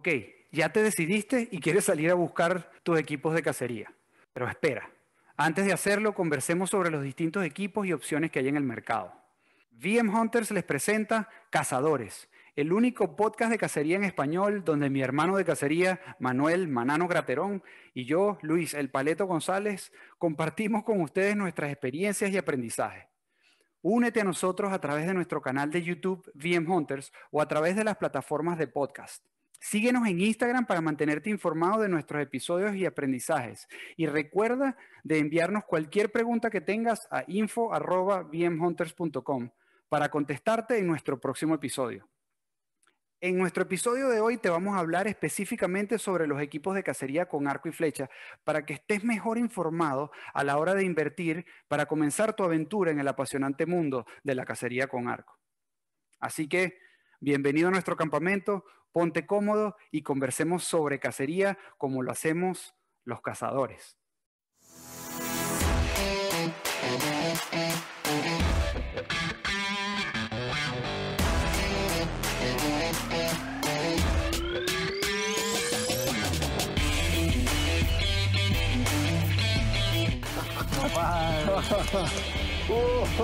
ok, ya te decidiste y quieres salir a buscar tus equipos de cacería, pero espera, antes de hacerlo conversemos sobre los distintos equipos y opciones que hay en el mercado. VM Hunters les presenta Cazadores, el único podcast de cacería en español donde mi hermano de cacería, Manuel Manano Graterón, y yo, Luis El Paleto González, compartimos con ustedes nuestras experiencias y aprendizajes. Únete a nosotros a través de nuestro canal de YouTube VM Hunters o a través de las plataformas de podcast. Síguenos en Instagram para mantenerte informado de nuestros episodios y aprendizajes. Y recuerda de enviarnos cualquier pregunta que tengas a info.bmhunters.com para contestarte en nuestro próximo episodio. En nuestro episodio de hoy te vamos a hablar específicamente sobre los equipos de cacería con arco y flecha para que estés mejor informado a la hora de invertir para comenzar tu aventura en el apasionante mundo de la cacería con arco. Así que, bienvenido a nuestro campamento, ponte cómodo y conversemos sobre cacería como lo hacemos los cazadores.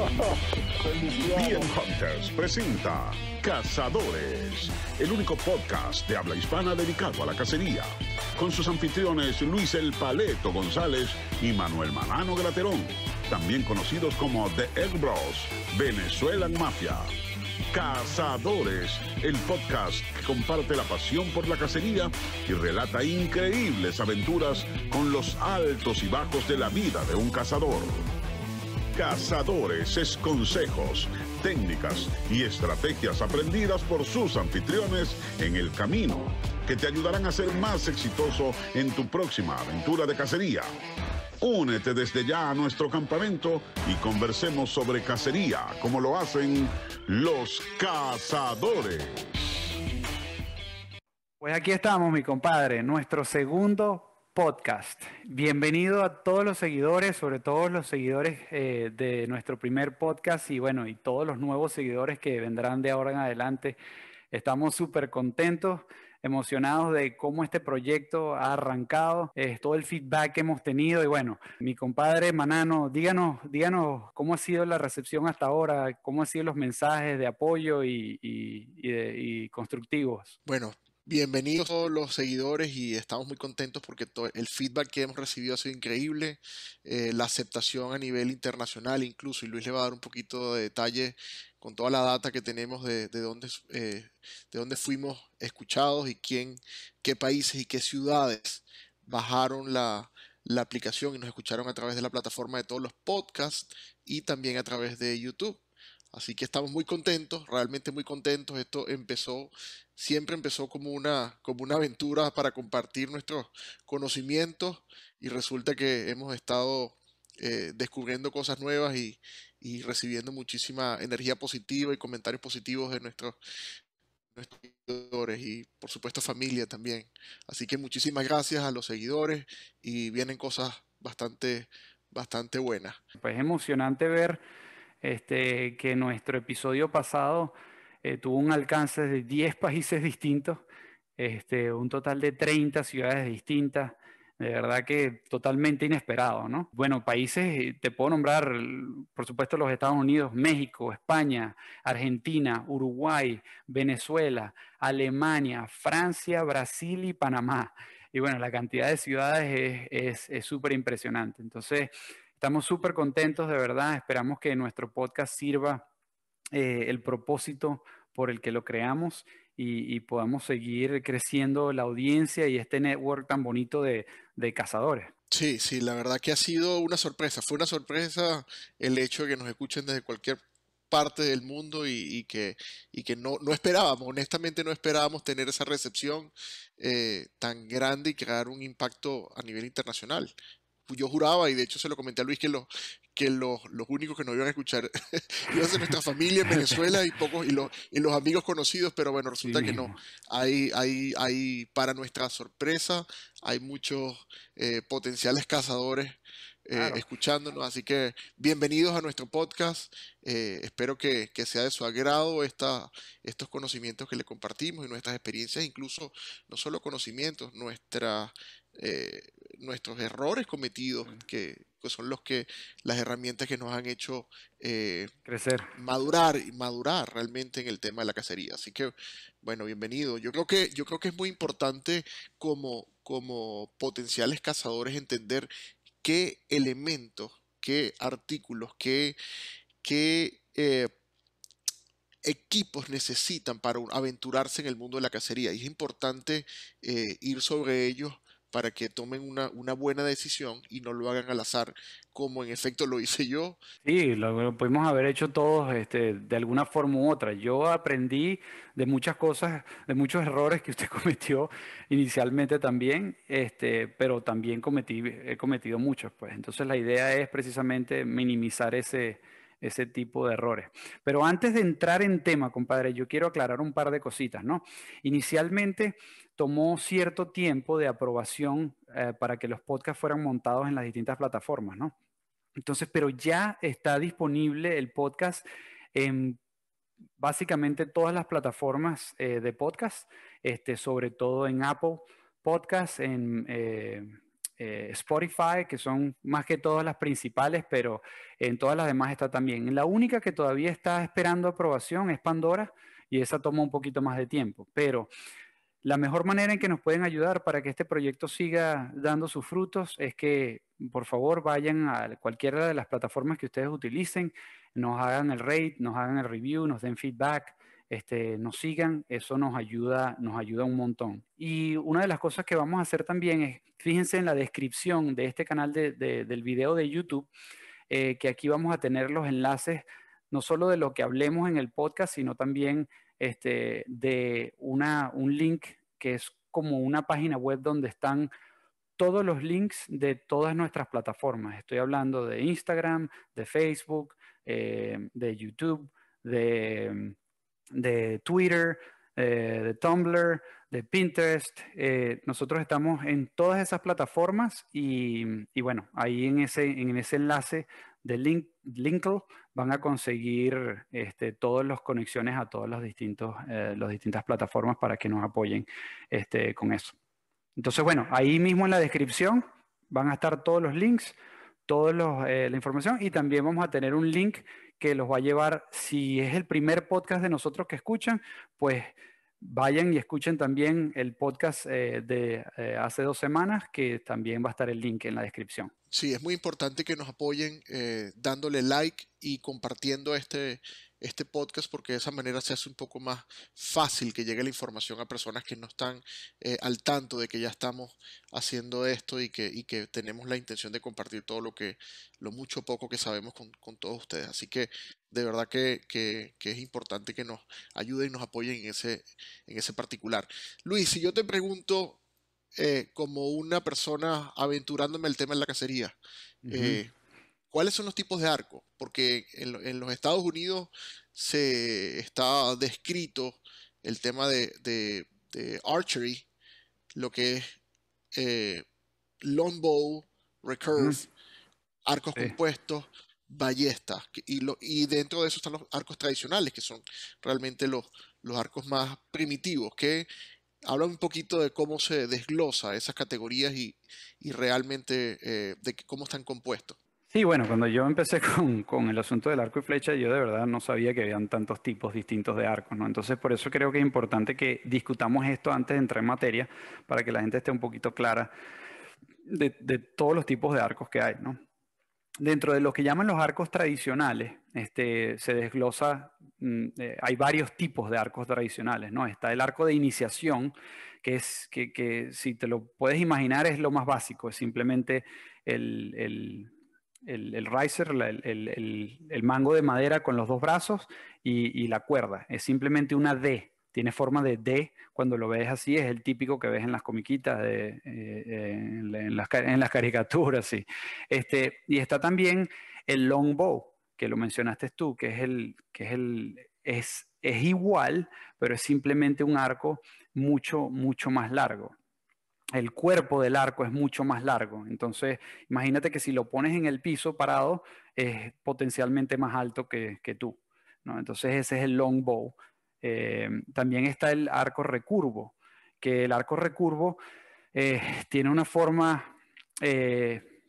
Bien Hunters presenta Cazadores, el único podcast de habla hispana dedicado a la cacería, con sus anfitriones Luis El Paleto González y Manuel Manano Graterón, también conocidos como The Egg Bros, Venezuelan Mafia. Cazadores, el podcast que comparte la pasión por la cacería y relata increíbles aventuras con los altos y bajos de la vida de un cazador. Cazadores es consejos, técnicas y estrategias aprendidas por sus anfitriones en el camino que te ayudarán a ser más exitoso en tu próxima aventura de cacería. Únete desde ya a nuestro campamento y conversemos sobre cacería como lo hacen los cazadores. Pues aquí estamos, mi compadre, nuestro segundo podcast. Bienvenido a todos los seguidores, sobre todo los seguidores eh, de nuestro primer podcast y bueno, y todos los nuevos seguidores que vendrán de ahora en adelante. Estamos súper contentos, emocionados de cómo este proyecto ha arrancado, todo el feedback que hemos tenido y bueno, mi compadre Manano, díganos, díganos cómo ha sido la recepción hasta ahora, cómo han sido los mensajes de apoyo y, y constructivos. Bueno, Bienvenidos todos los seguidores y estamos muy contentos porque el feedback que hemos recibido ha sido increíble, eh, la aceptación a nivel internacional incluso, y Luis le va a dar un poquito de detalle con toda la data que tenemos de, dónde, eh, de dónde fuimos escuchados y quién, qué países y qué ciudades bajaron la aplicación y nos escucharon a través de la plataforma de todos los podcasts y también a través de YouTube. Así que estamos muy contentos, realmente muy contentos. Esto empezó, siempre empezó como una, como una aventura para compartir nuestros conocimientos y resulta que hemos estado eh, descubriendo cosas nuevas y, recibiendo muchísima energía positiva y comentarios positivos de nuestros seguidores y por supuesto familia también. Así que muchísimas gracias a los seguidores y vienen cosas bastante, bastante buenas. Pues emocionante ver este, que nuestro episodio pasado eh, tuvo un alcance de 10 países distintos, este, un total de 30 ciudades distintas. De verdad que totalmente inesperado, ¿no? Bueno, países, eh, te puedo nombrar, por supuesto, los Estados Unidos, México, España, Argentina, Uruguay, Venezuela, Alemania, Francia, Brasil y Panamá. Y bueno, la cantidad de ciudades es súper impresionante. Entonces, Estamos súper contentos, de verdad. Esperamos que nuestro podcast sirva eh, el propósito por el que lo creamos y, podamos seguir creciendo la audiencia y este network tan bonito de, cazadores. Sí, sí, la verdad que ha sido una sorpresa. Fue una sorpresa el hecho de que nos escuchen desde cualquier parte del mundo y, que, que no, no, esperábamos, honestamente no esperábamos tener esa recepción eh, tan grande y crear un impacto a nivel internacional. Pues, yo juraba, y de hecho se lo comenté a Luis, que los, que únicos que nos iban a escuchar iban a ser nuestra familia en Venezuela y pocos y los, los amigos conocidos, pero bueno, resulta que no. Hay, hay, hay, para nuestra sorpresa, hay muchos eh, potenciales cazadores eh, escuchándonos. Así que bienvenidos a nuestro podcast. Eh, espero que, sea de su agrado estos conocimientos que le compartimos y nuestras experiencias, incluso no solo conocimientos, nuestras eh, nuestros errores cometidos, mm. que, son los que, las herramientas que nos han hecho eh, crecer, madurar y madurar realmente en el tema de la cacería. Así que, bueno, bienvenido. Yo creo que, yo creo que es muy importante como, como potenciales cazadores entender qué elementos, qué artículos, qué, qué eh, equipos necesitan para aventurarse en el mundo de la cacería. Y es importante eh, ir sobre ellos para que tomen una, una, buena decisión y no lo hagan al azar, como en efecto lo hice yo. Sí, lo, pudimos haber hecho todos este, de alguna forma u otra. Yo aprendí de muchas cosas, de muchos errores que usted cometió inicialmente también, este, pero también cometí, he cometido muchos. Pues. Entonces la idea es precisamente minimizar ese, ese tipo de errores. Pero antes de entrar en tema, compadre, yo quiero aclarar un par de cositas, ¿no? Inicialmente tomó cierto tiempo de aprobación eh, para que los podcasts fueran montados en las distintas plataformas, ¿no? Entonces, pero ya está disponible el podcast en básicamente todas las plataformas eh, de podcast, este, sobre todo en Apple Podcast, en eh, Spotify, que son más que todas las principales, pero en todas las demás está también. La única que todavía está esperando aprobación es Pandora y esa tomó un poquito más de tiempo, pero la mejor manera en que nos pueden ayudar para que este proyecto siga dando sus frutos es que, por favor, vayan a cualquiera de las plataformas que ustedes utilicen, nos hagan el rate, nos hagan el review, nos den feedback, este, nos sigan, eso nos ayuda, nos ayuda un montón. Y una de las cosas que vamos a hacer también es, fíjense en la descripción de este canal del video de YouTube, eh, que aquí vamos a tener los enlaces no solo de lo que hablemos en el podcast, sino también este, de una, un link que es como una página web donde están todos los links de todas nuestras plataformas. Estoy hablando de Instagram, de Facebook, eh, de YouTube, de, Twitter, eh, de Tumblr, de Pinterest. Eh, nosotros estamos en todas esas plataformas y, y, bueno, ahí en ese, en ese enlace de link, Linkle van a conseguir este, todas las conexiones a todas eh, las, distintas plataformas para que nos apoyen este, con eso. Entonces, bueno, ahí mismo en la descripción van a estar todos los links, toda eh, la información y también vamos a tener un link que los va a llevar, si es el primer podcast de nosotros que escuchan, pues Vayan y escuchen también el podcast eh, de eh, hace dos semanas, que también va a estar el link en la descripción. Sí, es muy importante que nos apoyen eh, dándole like y compartiendo este, este podcast porque de esa manera se hace un poco más fácil que llegue la información a personas que no están al tanto de que ya estamos haciendo esto y que, que tenemos la intención de compartir todo lo que, lo mucho poco que sabemos con, con todos ustedes. Así que de verdad que, es importante que nos ayuden y nos apoyen en ese, en ese particular. Luis, si yo te pregunto, eh, como una persona aventurándome el tema de la cacería, eh, ¿cuáles son los tipos de arco? Porque en, los Estados Unidos se está descrito el tema de, archery, lo que es eh, longbow, recurve, arcos compuestos ballestas y, y dentro de eso están los arcos tradicionales que son realmente los, arcos más primitivos que hablan un poquito de cómo se desglosa esas categorías y, realmente eh, de cómo están compuestos. Sí, bueno, cuando yo empecé con, el asunto del arco y flecha, yo de verdad no sabía que habían tantos tipos distintos de arcos, ¿no? Entonces, por eso creo que es importante que discutamos esto antes de entrar en materia, para que la gente esté un poquito clara de, de todos los tipos de arcos que hay, ¿no? dentro de lo que llaman los arcos tradicionales, este, se desglosa, mm, eh, hay varios tipos de arcos tradicionales, ¿no? Está el arco de iniciación, que es, que, si te lo puedes imaginar, es lo más básico, es simplemente el, el, riser, el, mango de madera con los dos brazos y la cuerda, es simplemente una D tiene forma de D cuando lo ves así, es el típico que ves en las comiquitas, eh, en, las, caricaturas, sí. Este, y está también el long bow que lo mencionaste tú, que es el, que es el, es, es igual, pero es simplemente un arco mucho, mucho más largo el cuerpo del arco es mucho más largo. Entonces, imagínate que si lo pones en el piso parado, es potencialmente más alto que, tú. ¿no? Entonces, ese es el long bow. Eh, también está el arco recurvo, que el arco recurvo eh, tiene una forma eh,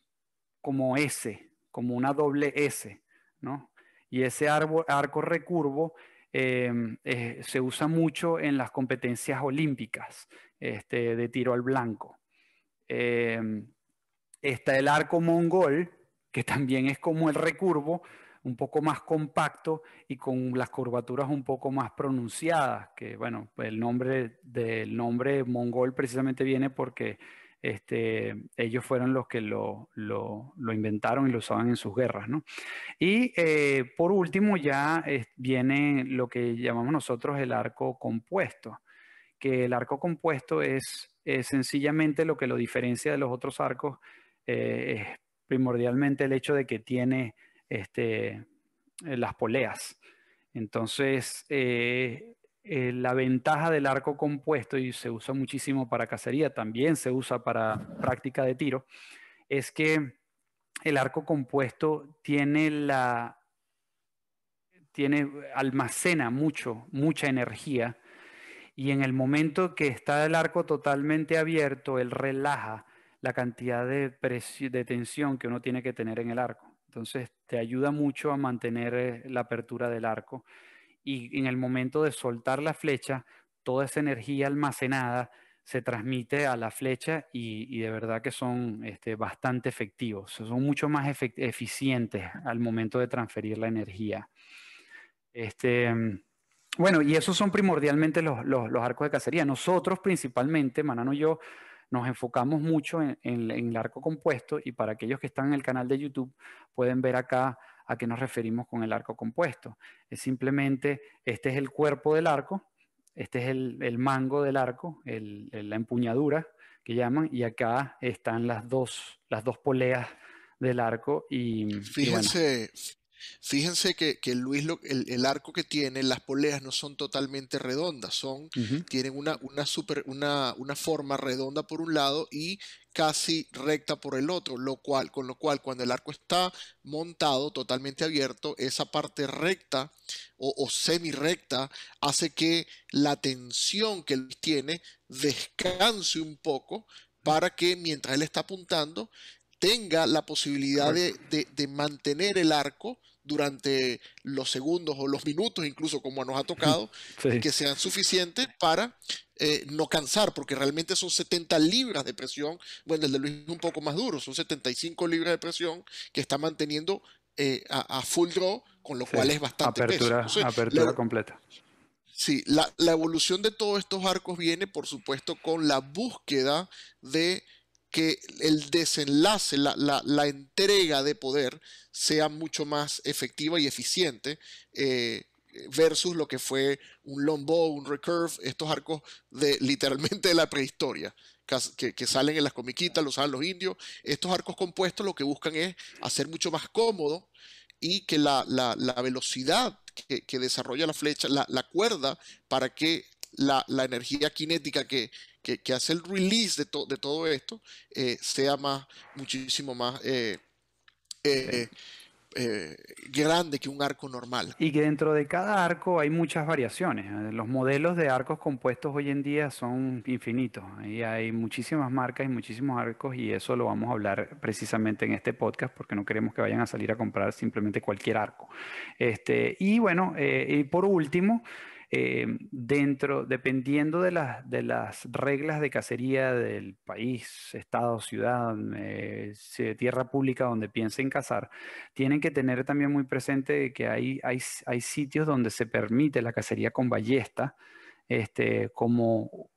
como S, como una doble S, ¿no? Y ese arco recurvo se usa mucho en las competencias olímpicas este, de tiro al blanco. está el arco mongol, que también es como el recurvo, un poco más compacto y con las curvaturas un poco más pronunciadas, que bueno, el nombre del nombre mongol precisamente viene porque este, ellos fueron los que lo, inventaron y lo usaban en sus guerras. ¿no? Y eh, por último ya viene lo que llamamos nosotros el arco compuesto, que el arco compuesto es, sencillamente lo que lo diferencia de los otros arcos, eh, es primordialmente el hecho de que tiene este, eh, las poleas. Entonces, eh, eh, la ventaja del arco compuesto, y se usa muchísimo para cacería, también se usa para práctica de tiro, es que el arco compuesto tiene la tiene, almacena mucho, mucha energía, y en el momento que está el arco totalmente abierto, él relaja la cantidad de, de tensión que uno tiene que tener en el arco. Entonces te ayuda mucho a mantener eh, la apertura del arco y en el momento de soltar la flecha, toda esa energía almacenada se transmite a la flecha y, de verdad que son este, bastante efectivos, son mucho más eficientes al momento de transferir la energía. Este, bueno, y esos son primordialmente los, arcos de cacería. Nosotros principalmente, Manano y yo, nos enfocamos mucho en, el arco compuesto y para aquellos que están en el canal de YouTube pueden ver acá a qué nos referimos con el arco compuesto. Es simplemente, este es el cuerpo del arco, este es el, mango del arco, la empuñadura que llaman, y acá están las dos, las dos poleas del arco. Y, Fíjense, Fíjense que, Luis, el, arco que tiene, las poleas no son totalmente redondas, son, tienen una, una, forma redonda por un lado y casi recta por el otro, lo cual, con lo cual cuando el arco está montado totalmente abierto, esa parte recta o, o semi-recta hace que la tensión que él tiene descanse un poco para que mientras él está apuntando, tenga la posibilidad de, mantener el arco durante los segundos o los minutos, incluso como nos ha tocado, que sean suficientes para eh, no cansar, porque realmente son 70 libras de presión. Bueno, el de Luis es un poco más duro, son 75 libras de presión que está manteniendo eh, a, full draw, con lo cual es bastante. Apertura, apertura completa. Sí, la evolución de todos estos arcos viene, por supuesto, con la búsqueda de que el desenlace, la, entrega de poder sea mucho más efectiva y eficiente eh, versus lo que fue un longbow, un recurve, estos arcos de literalmente de la prehistoria. Que, salen en las comiquitas, los usan los indios. Estos arcos compuestos lo que buscan es hacer mucho más cómodo y que la, velocidad que, desarrolla la flecha, la, la cuerda, para que la, energía cinética que, que, hace el release de, de todo esto eh, sea más, muchísimo más eh, eh, grande que un arco normal. Y que dentro de cada arco hay muchas variaciones. Los modelos de arcos compuestos hoy en día son infinitos. Y hay muchísimas marcas y muchísimos arcos y eso lo vamos a hablar precisamente en este podcast porque no queremos que vayan a salir a comprar simplemente cualquier arco. Este, y bueno, y por último... Em, dentro, dependiendo de, las reglas de cacería del país, estado, ciudad, eh, tierra pública donde piensen cazar, tienen que tener también muy presente que hay, sitios donde se permite la cacería con ballesta este, como,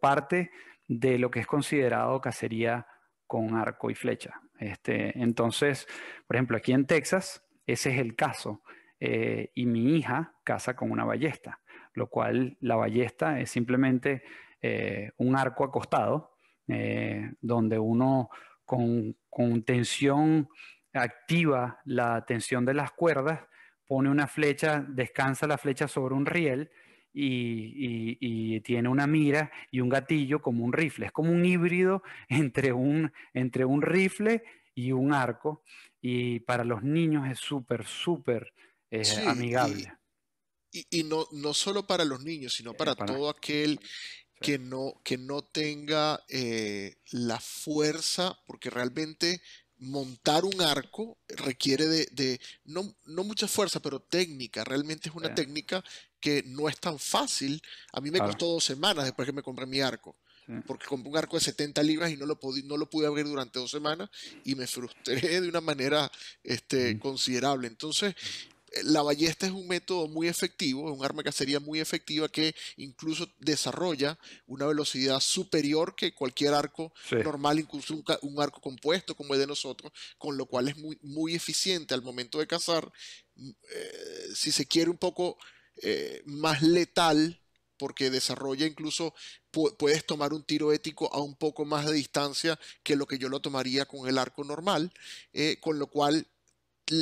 parte de lo que es considerado cacería con arco y flecha. Este, entonces, por ejemplo, aquí en Texas, ese es el caso. Eh, y mi hija caza con una ballesta, lo cual la ballesta es simplemente eh, un arco acostado eh, donde uno con, tensión activa la tensión de las cuerdas, pone una flecha, descansa la flecha sobre un riel y, tiene una mira y un gatillo como un rifle. Es como un híbrido entre un, entre un rifle y un arco. Y para los niños es súper, súper amigable. Y, no, no solo para los niños, sino para, todo aquel que no, que no tenga eh, la fuerza, porque realmente montar un arco requiere de, no, mucha fuerza, pero técnica. Realmente es una técnica que no es tan fácil. A mí me costó dos semanas después que me compré mi arco. Porque compré un arco de 70 libras y no lo, no lo pude abrir durante dos semanas y me frustré de una manera este, mm. considerable. Entonces, la ballesta es un método muy efectivo, es un arma de cacería muy efectiva que incluso desarrolla una velocidad superior que cualquier arco normal, incluso un, arco compuesto como el de nosotros, con lo cual es muy, muy eficiente al momento de cazar. Mm, eh, si se quiere un poco eh, más letal, porque desarrolla incluso puedes tomar un tiro ético a un poco más de distancia que lo que yo lo tomaría con el arco normal, eh, con lo cual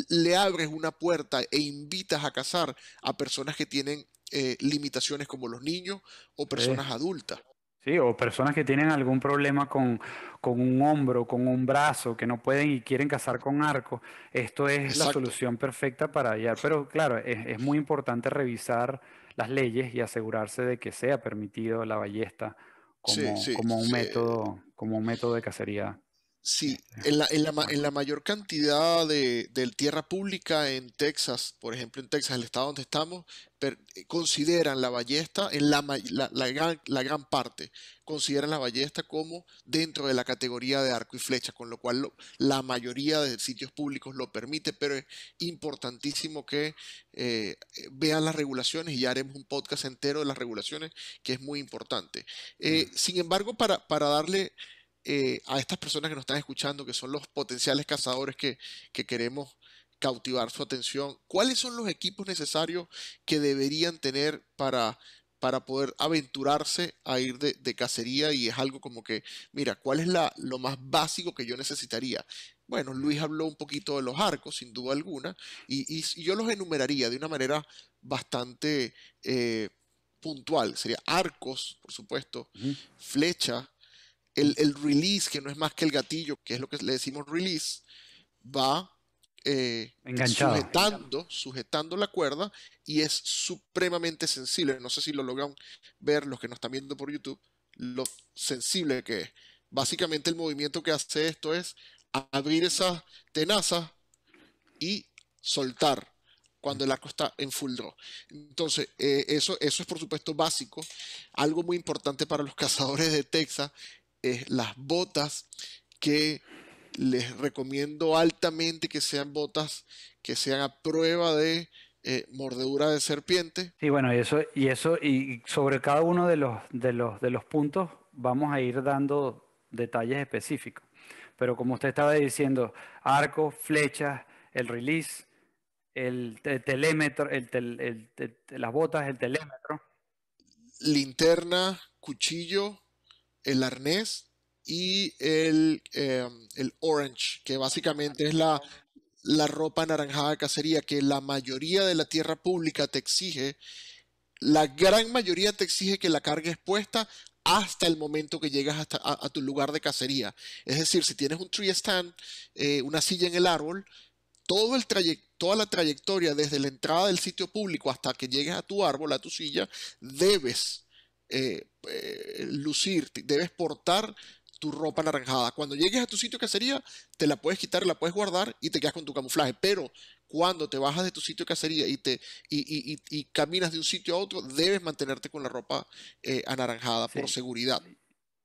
le abres una puerta e invitas a cazar a personas que tienen eh, limitaciones como los niños o personas adultas. Sí, o personas que tienen algún problema con, un hombro, con un brazo, que no pueden y quieren cazar con arco. Esto es la solución perfecta para hallar. Pero claro, es, muy importante revisar las leyes y asegurarse de que sea permitido la ballesta como, como un, método, como un método de cacería Sí, en la, en la, en la mayor cantidad de, tierra pública en Texas, por ejemplo en Texas, el estado donde estamos, eh, consideran la ballesta, en la, la, gran, la gran parte, consideran la ballesta como dentro de la categoría de arco y flecha, con lo cual la mayoría de sitios públicos lo permite, pero es importantísimo que eh, vean las regulaciones y ya haremos un podcast entero de las regulaciones, que es muy importante. Eh, sin embargo, para, para darle eh, a estas personas que nos están escuchando, que son los potenciales cazadores que, queremos cautivar su atención, ¿cuáles son los equipos necesarios que deberían tener para para poder aventurarse a ir de, cacería y es algo como que, mira, ¿cuál es la, lo más básico que yo necesitaría? Bueno, Luis habló un poquito de los arcos, sin duda alguna, y, yo los enumeraría de una manera bastante eh, puntual. Sería arcos, por supuesto, flechas el, release, que no es más que el gatillo, que es lo que le decimos release, va eh, sujetando, sujetando la cuerda y es supremamente sensible. No sé si lo logran ver los que nos están viendo por YouTube, lo sensible que es. Básicamente el movimiento que hace esto es abrir esa tenaza y soltar cuando el arco está en full draw. Entonces, eh, eso, eso es por supuesto básico. Algo muy importante para los cazadores de Texas es las botas que les recomiendo altamente que sean botas que sean a prueba de eh, mordedura de serpiente. y bueno, y eso, y eso, y sobre cada uno de los, de los, de los puntos vamos a ir dando detalles específicos. Pero como usted estaba diciendo, arco, flecha el release, el, telémetro, el, las botas, el telémetro. Linterna, cuchillo, el arnés y em, el, orange, que básicamente es la, ropa anaranjada de cacería que la mayoría de la tierra pública te exige. La gran mayoría te exige que la carga es puesta hasta el momento que llegas a, tu lugar de cacería. Es decir, si tienes un tree stand, eh, una silla en el árbol, todo el toda la trayectoria desde la entrada del sitio público hasta que llegues a tu árbol, a tu silla, debes eh, eh, lucir, debes portar tu ropa anaranjada. Cuando llegues a tu sitio de cacería, te la puedes quitar, la puedes guardar y te quedas con tu camuflaje. Pero cuando te bajas de tu sitio de cacería y, te, y, caminas de un sitio a otro, debes mantenerte con la ropa eh, anaranjada por seguridad.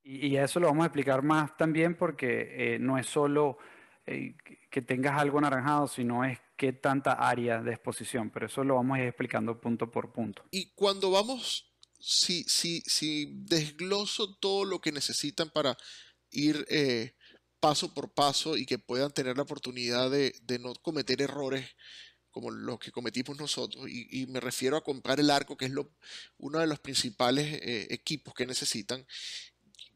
Y, eso lo vamos a explicar más también porque no es solo que tengas algo anaranjado, sino es qué tanta área de exposición. Pero eso lo vamos a ir explicando punto por punto. Y cuando vamos si, si, si desgloso todo lo que necesitan para ir eh, paso por paso y que puedan tener la oportunidad de, no cometer errores como los que cometimos nosotros, y, me refiero a comprar el arco, que es uno de los principales eh, equipos que necesitan.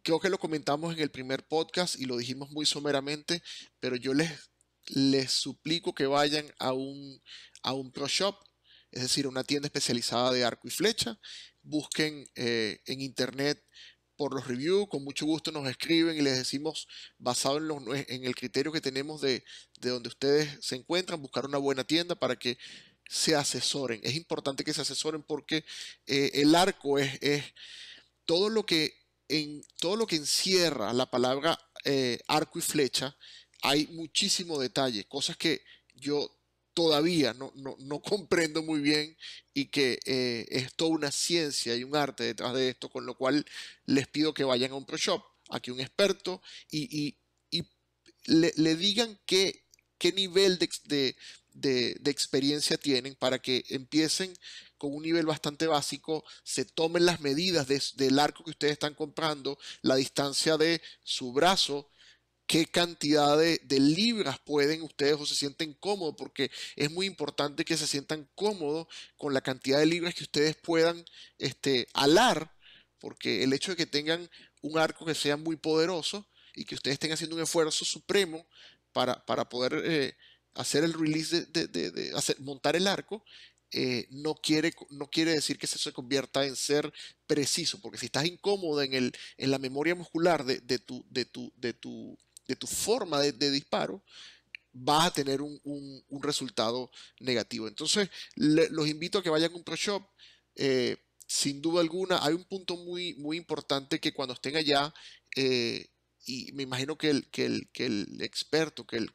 Creo que lo comentamos en el primer podcast y lo dijimos muy someramente, pero yo les, les suplico que vayan a un, a un pro shop, es decir, una tienda especializada de arco y flecha, busquen eh, en internet por los reviews, con mucho gusto nos escriben y les decimos, basado en, los, en el criterio que tenemos de, donde ustedes se encuentran, buscar una buena tienda para que se asesoren. Es importante que se asesoren porque eh, el arco es, todo, lo que en, todo lo que encierra la palabra eh, arco y flecha, hay muchísimo detalle, cosas que yo todavía no, no, comprendo muy bien y que eh, es toda una ciencia y un arte detrás de esto, con lo cual les pido que vayan a un pro shop, aquí un experto, y, le, digan qué, qué nivel de, experiencia tienen para que empiecen con un nivel bastante básico, se tomen las medidas del arco que ustedes están comprando, la distancia de su brazo qué cantidad de, libras pueden ustedes o se sienten cómodos, porque es muy importante que se sientan cómodos con la cantidad de libras que ustedes puedan este, alar, porque el hecho de que tengan un arco que sea muy poderoso y que ustedes estén haciendo un esfuerzo supremo para, poder eh, hacer el release de, montar el arco, eh, no, quiere, no quiere decir que eso se convierta en ser preciso, porque si estás incómodo en, el, en la memoria muscular de, de, tu, de, tu, de, tu, de tu forma de, disparo, vas a tener un, resultado negativo. Entonces, los invito a que vayan a un pro shop. Eh, sin duda alguna, hay un punto muy, muy importante que cuando estén allá, eh, y me imagino que el, que el, experto, que, el,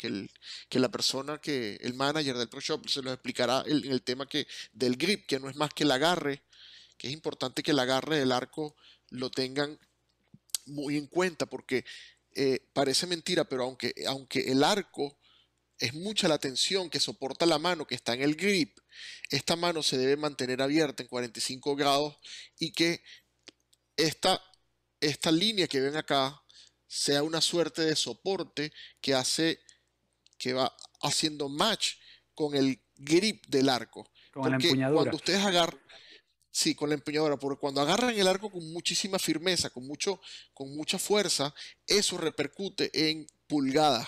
que, la persona, que el manager del pro shop se los explicará en el, tema que, del grip, que no es más que el agarre, que es importante que el agarre del arco lo tengan muy en cuenta, porque eh, parece mentira, pero aunque, aunque el arco es mucha la tensión que soporta la mano que está en el grip, esta mano se debe mantener abierta en 45 grados y que esta, esta línea que ven acá sea una suerte de soporte que hace que va haciendo match con el grip del arco. Porque Cuando ustedes agarran, Sí, con la empeñadora, porque cuando agarran el arco con muchísima firmeza, con, mucho, con mucha fuerza, eso repercute en pulgadas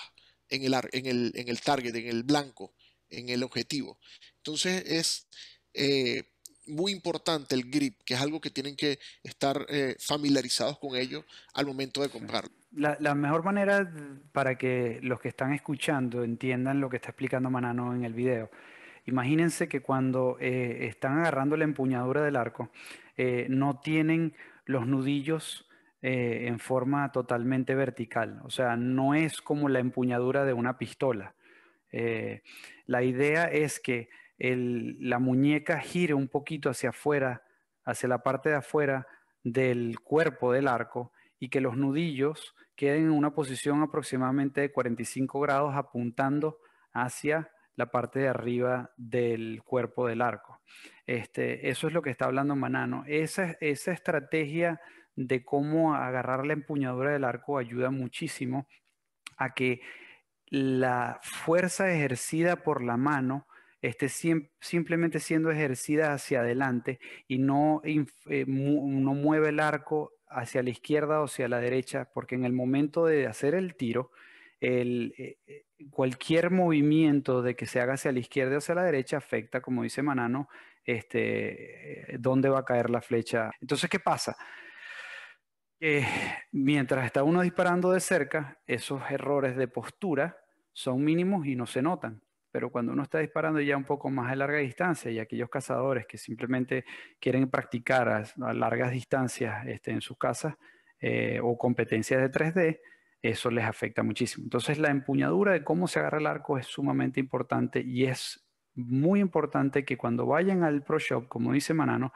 en el, en el, en el target, en el blanco, en el objetivo. Entonces es eh, muy importante el grip, que es algo que tienen que estar eh, familiarizados con ello al momento de comprarlo. La, la, mejor manera para que los que están escuchando entiendan lo que está explicando Manano en el video Imagínense que cuando eh, están agarrando la empuñadura del arco, eh, no tienen los nudillos eh, en forma totalmente vertical, o sea, no es como la empuñadura de una pistola. la idea es que la muñeca gire un poquito hacia afuera, hacia la parte de afuera del cuerpo del arco y que los nudillos queden en una posición aproximadamente de 45 grados apuntando hacia la parte de arriba del cuerpo del arco. Este, eso es lo que está hablando Manano. Esa, esa estrategia de cómo agarrar la empuñadura del arco ayuda muchísimo a que la fuerza ejercida por la mano esté simplemente siendo ejercida hacia adelante y no, eh, no mueve el arco hacia la izquierda o hacia la derecha, porque en el momento de hacer el tiro, eh, eh, cualquier movimiento de que se haga hacia la izquierda o hacia la derecha afecta, como dice Manano, este, eh, dónde va a caer la flecha. Entonces, ¿qué pasa? mientras está uno disparando de cerca, esos errores de postura son mínimos y no se notan. Pero cuando uno está disparando ya un poco más a larga distancia y aquellos cazadores que simplemente quieren practicar a, largas distancias este, en sus casas o competencias de 3D, eso les afecta muchísimo. Entonces la empuñadura de cómo se agarra el arco es sumamente importante y es muy importante que cuando vayan al Pro Shop, como dice Manano,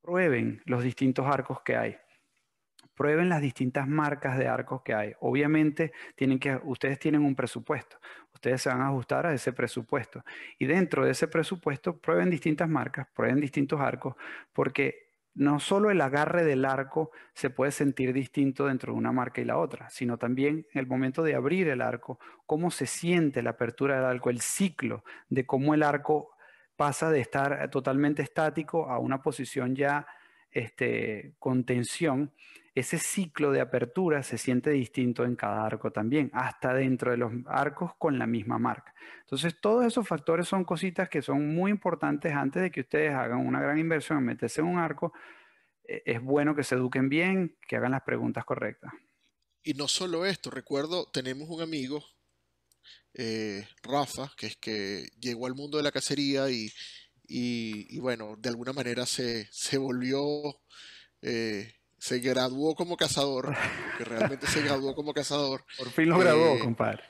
prueben los distintos arcos que hay. Prueben las distintas marcas de arcos que hay. Obviamente tienen que, ustedes tienen un presupuesto. Ustedes se van a ajustar a ese presupuesto. Y dentro de ese presupuesto prueben distintas marcas, prueben distintos arcos, porque no solo el agarre del arco se puede sentir distinto dentro de una marca y la otra, sino también el momento de abrir el arco, cómo se siente la apertura del arco, el ciclo de cómo el arco pasa de estar totalmente estático a una posición ya este, con tensión ese ciclo de apertura se siente distinto en cada arco también, hasta dentro de los arcos con la misma marca. Entonces, todos esos factores son cositas que son muy importantes antes de que ustedes hagan una gran inversión en meterse en un arco. E, es bueno que se eduquen bien, que hagan las preguntas correctas. Y no solo esto, recuerdo, tenemos un amigo, eh, Rafa, que es que llegó al mundo de la cacería y, bueno, de alguna manera se, volvió... Eh, se graduó como cazador, que realmente se graduó como cazador. Por fin lo graduó, eh, compadre.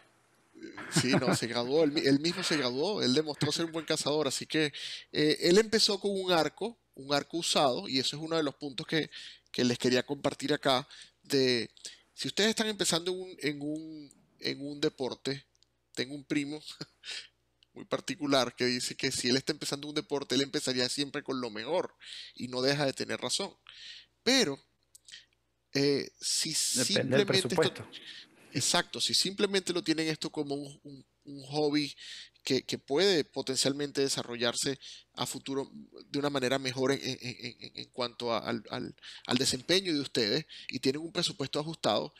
Eh, sí, no, se graduó, él, mismo se graduó, él demostró ser un buen cazador, así que eh, él empezó con un arco, un arco usado, y eso es uno de los puntos que, les quería compartir acá, de si ustedes están empezando en, un, en un deporte, tengo un primo muy particular que dice que si él está empezando un deporte, él empezaría siempre con lo mejor, y no deja de tener razón, pero eh, si exacto, si simplemente lo tienen esto como un, hobby que, puede potencialmente desarrollarse a futuro de una manera mejor en, cuanto al, desempeño de ustedes y tienen un presupuesto ajustado,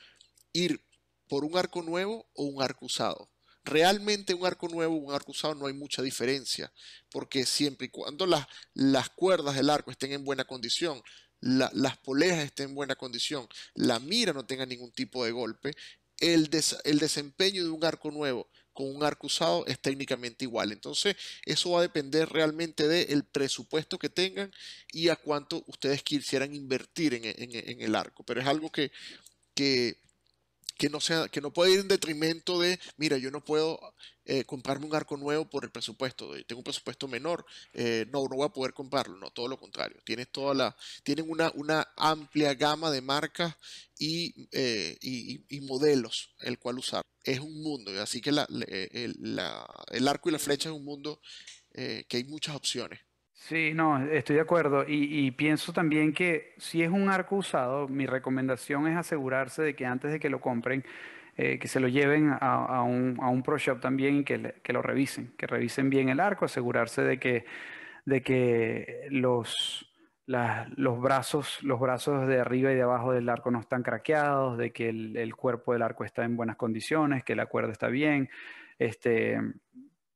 ir por un arco nuevo o un arco usado. Realmente un arco nuevo o un arco usado no hay mucha diferencia, porque siempre y cuando las, las cuerdas del arco estén en buena condición, las polejas estén en buena condición, la mira no tenga ningún tipo de golpe, el, desempeño de un arco nuevo con un arco usado es técnicamente igual. Entonces, eso va a depender realmente del presupuesto que tengan y a cuánto ustedes quisieran invertir en, el arco. Pero es algo que que no, sea, que no puede ir en detrimento de, mira, yo no puedo eh, comprarme un arco nuevo por el presupuesto, eh, tengo un presupuesto menor, eh, no, no voy a poder comprarlo, no, todo lo contrario. Tienes toda la, tienen una, amplia gama de marcas y, y, modelos el cual usar. Es un mundo, así que el, la, el arco y la flecha es un mundo que hay muchas opciones. Sí, no, estoy de acuerdo. Y, pienso también que si es un arco usado, mi recomendación es asegurarse de que antes de que lo compren, eh, que se lo lleven a, un, pro shop también y que, lo revisen, que revisen bien el arco, asegurarse de que, de que los, los, brazos, los brazos de arriba y de abajo del arco no están craqueados, de que el, el cuerpo del arco está en buenas condiciones, que la cuerda está bien. Este,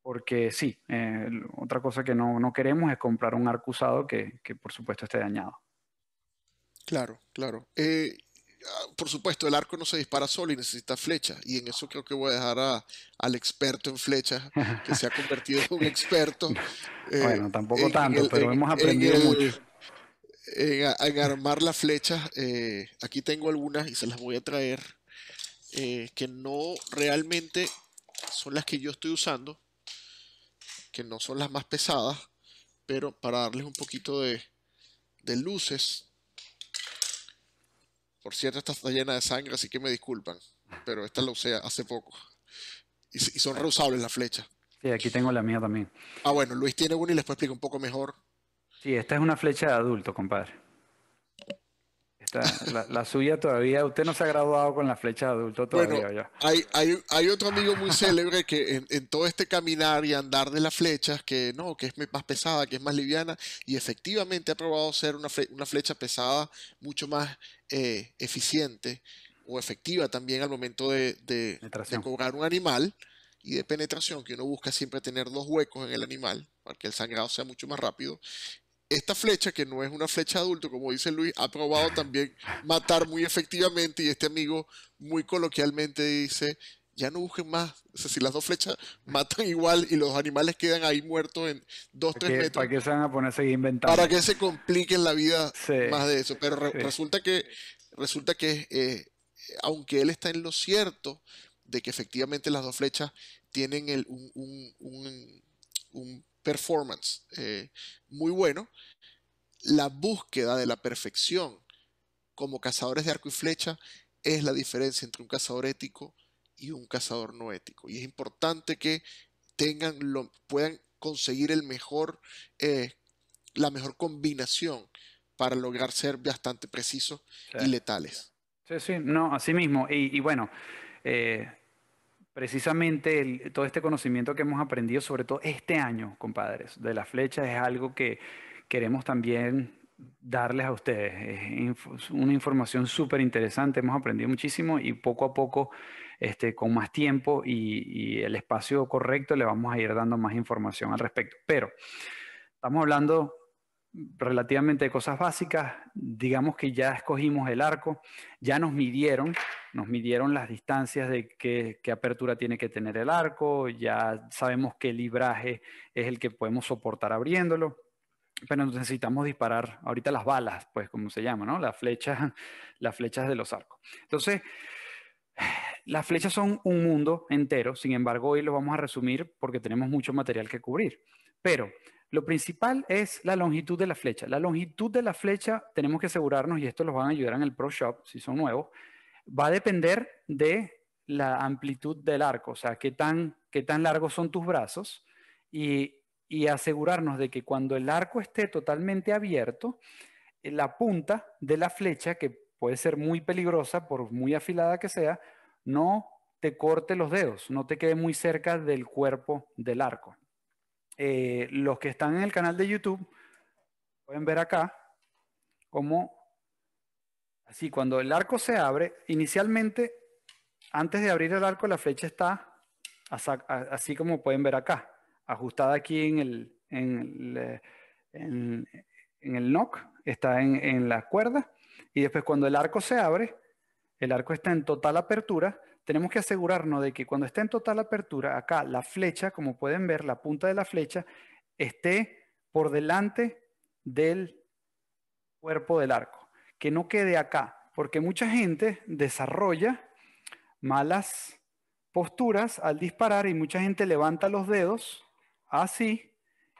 porque sí, eh, otra cosa que no, no, queremos es comprar un arco usado que, por supuesto esté dañado. Claro, claro. Eh, ah, por supuesto, el arco no se dispara solo y necesita flechas. Y en eso creo que voy a dejar a, al experto en flechas, que se ha convertido en un experto. Eh, bueno, tampoco tanto, pero hemos aprendido mucho. en, armar las flechas, aquí tengo algunas y se las voy a traer, que no realmente son las que yo estoy usando, que no son las más pesadas, pero para darles un poquito de, luces. Por cierto, esta está llena de sangre, así que me disculpan, pero esta la usé hace poco. Y, y son reusables las flechas. Sí, aquí tengo la mía también. Ah, bueno, Luis tiene una y les puedo explicar un poco mejor. Sí, esta es una flecha de adulto, compadre. La, suya todavía, usted no se ha graduado con la flecha de adulto todavía. Hay, hay, otro amigo muy célebre que en, todo este caminar y andar de las flechas, que no, que es más pesada, que es más liviana, y efectivamente ha probado ser una, una flecha pesada mucho más eh, eficiente o efectiva también al momento de, de, de cobrar un animal y de penetración, que uno busca siempre tener dos huecos en el animal para que el sangrado sea mucho más rápido esta flecha, que no es una flecha adulto, como dice Luis, ha probado también matar muy efectivamente y este amigo muy coloquialmente dice, ya no busquen más. O sea, si las dos flechas matan igual y los animales quedan ahí muertos en dos, tres metros. ¿Para qué se van a poner a seguir inventando? Para que se compliquen la vida más de eso. Pero resulta que, resulta que eh, aunque él está en lo cierto de que efectivamente las dos flechas tienen un performance eh, muy bueno, la búsqueda de la perfección como cazadores de arco y flecha es la diferencia entre un cazador ético y un cazador no ético. Y es importante que tengan lo, puedan conseguir el mejor, eh, la mejor combinación para lograr ser bastante precisos y letales. Sí, sí, no, así mismo. Y, bueno, eh, precisamente todo este conocimiento que hemos aprendido, sobre todo este año, compadres, de la flecha, es algo que queremos también darles a ustedes. Es una información súper interesante, hemos aprendido muchísimo y poco a poco, este, con más tiempo y el espacio correcto, le vamos a ir dando más información al respecto. Pero estamos hablando relativamente de cosas básicas, digamos que ya escogimos el arco, ya nos midieron, nos midieron las distancias de qué, apertura tiene que tener el arco, ya sabemos qué libraje es el que podemos soportar abriéndolo, pero necesitamos disparar ahorita las balas, pues como se llama, ¿no? Las flechas, las flechas de los arcos. Entonces, las flechas son un mundo entero, sin embargo hoy lo vamos a resumir porque tenemos mucho material que cubrir. Pero lo principal es la longitud de la flecha. La longitud de la flecha tenemos que asegurarnos, y esto los van a ayudar en el Pro Shop si son nuevos, va a depender de la amplitud del arco, o sea, qué tan, qué largos son tus brazos y asegurarnos de que cuando el arco esté totalmente abierto, la punta de la flecha, que puede ser muy peligrosa por muy afilada que sea, no te corte los dedos, no te quede muy cerca del cuerpo del arco. Eh, los que están en el canal de YouTube pueden ver acá cómo, así, cuando el arco se abre, inicialmente, antes de abrir el arco, la flecha está así como pueden ver acá, ajustada aquí en el, en eh, está en la cuerda, y después cuando el arco se abre, el arco está en total apertura, tenemos que asegurarnos de que cuando esté en total apertura, acá la flecha, como pueden ver, la punta de la flecha, esté por delante del cuerpo del arco, que no quede acá, porque mucha gente desarrolla malas posturas al disparar y mucha gente levanta los dedos así,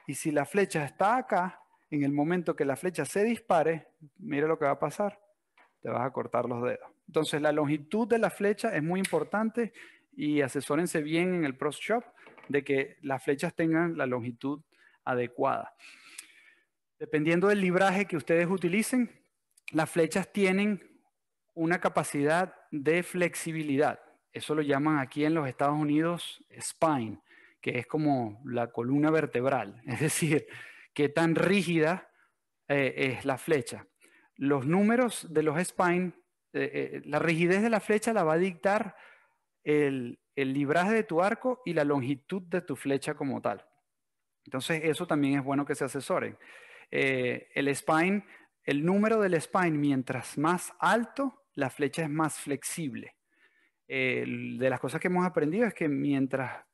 y si la flecha está acá, en el momento que la flecha se dispare, mira lo que va a pasar, te vas a cortar los dedos. Entonces la longitud de la flecha es muy importante y asesórense bien en el Pro Shop de que las flechas tengan la longitud adecuada. Dependiendo del libraje que ustedes utilicen, las flechas tienen una capacidad de flexibilidad. Eso lo llaman aquí en los Estados Unidos spine, que es como la columna vertebral, es decir, qué tan rígida eh, es la flecha. Los números de los spine eh, eh, la rigidez de la flecha la va a dictar el, el libraje de tu arco y la longitud de tu flecha como tal. Entonces, eso también es bueno que se asesoren. Eh, el spine, el número del spine, mientras más alto, la flecha es más flexible. de las cosas que hemos aprendido es que mientras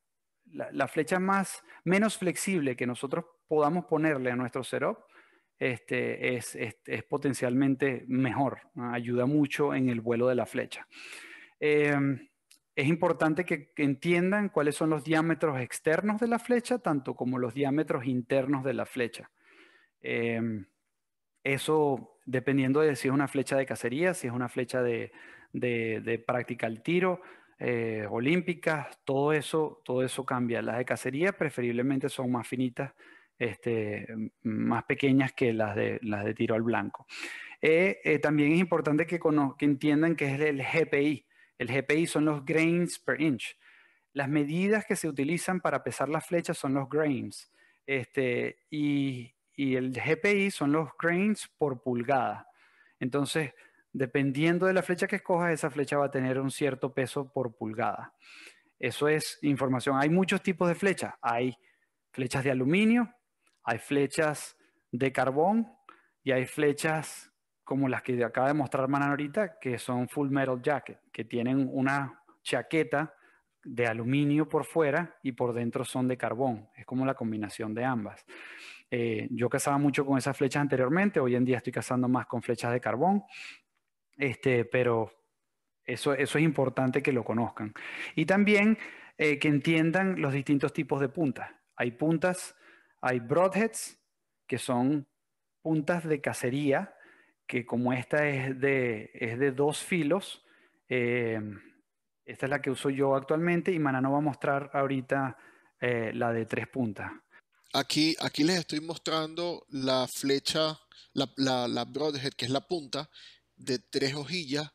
la, flecha más, menos flexible que nosotros podamos ponerle a nuestro setup, este, es, potencialmente mejor, ayuda mucho en el vuelo de la flecha. Em, es importante que, entiendan cuáles son los diámetros externos de la flecha, tanto como los diámetros internos de la flecha. Em, eso, dependiendo de si es una flecha de cacería, si es una flecha de, de, de tiro, eh, olímpicas, todo eso, todo eso cambia. Las de cacería preferiblemente son más finitas este, más pequeñas que las de, las de tiro al blanco. Eh, eh, también es importante que, entiendan que es el GPI. El GPI son los grains per inch. Las medidas que se utilizan para pesar las flechas son los grains. Este, y, y el GPI son los grains por pulgada. Entonces, dependiendo de la flecha que escojas, esa flecha va a tener un cierto peso por pulgada. Eso es información. Hay muchos tipos de flechas. Hay flechas de aluminio, hay flechas de carbón y hay flechas como las que acaba de mostrar Manan ahorita, que son full metal jacket, que tienen una chaqueta de aluminio por fuera y por dentro son de carbón. Es como la combinación de ambas. Eh, yo cazaba mucho con esas flechas anteriormente, hoy en día estoy cazando más con flechas de carbón, este, pero eso, es importante que lo conozcan. Y también eh, que entiendan los distintos tipos de puntas. Hay puntas hay broadheads, que son puntas de cacería, que como esta es de, es de dos filos, em, esta es la que uso yo actualmente y Manano va a mostrar ahorita eh, la de tres puntas. Aquí, aquí les estoy mostrando la flecha, la, broadhead, que es la punta de tres hojillas,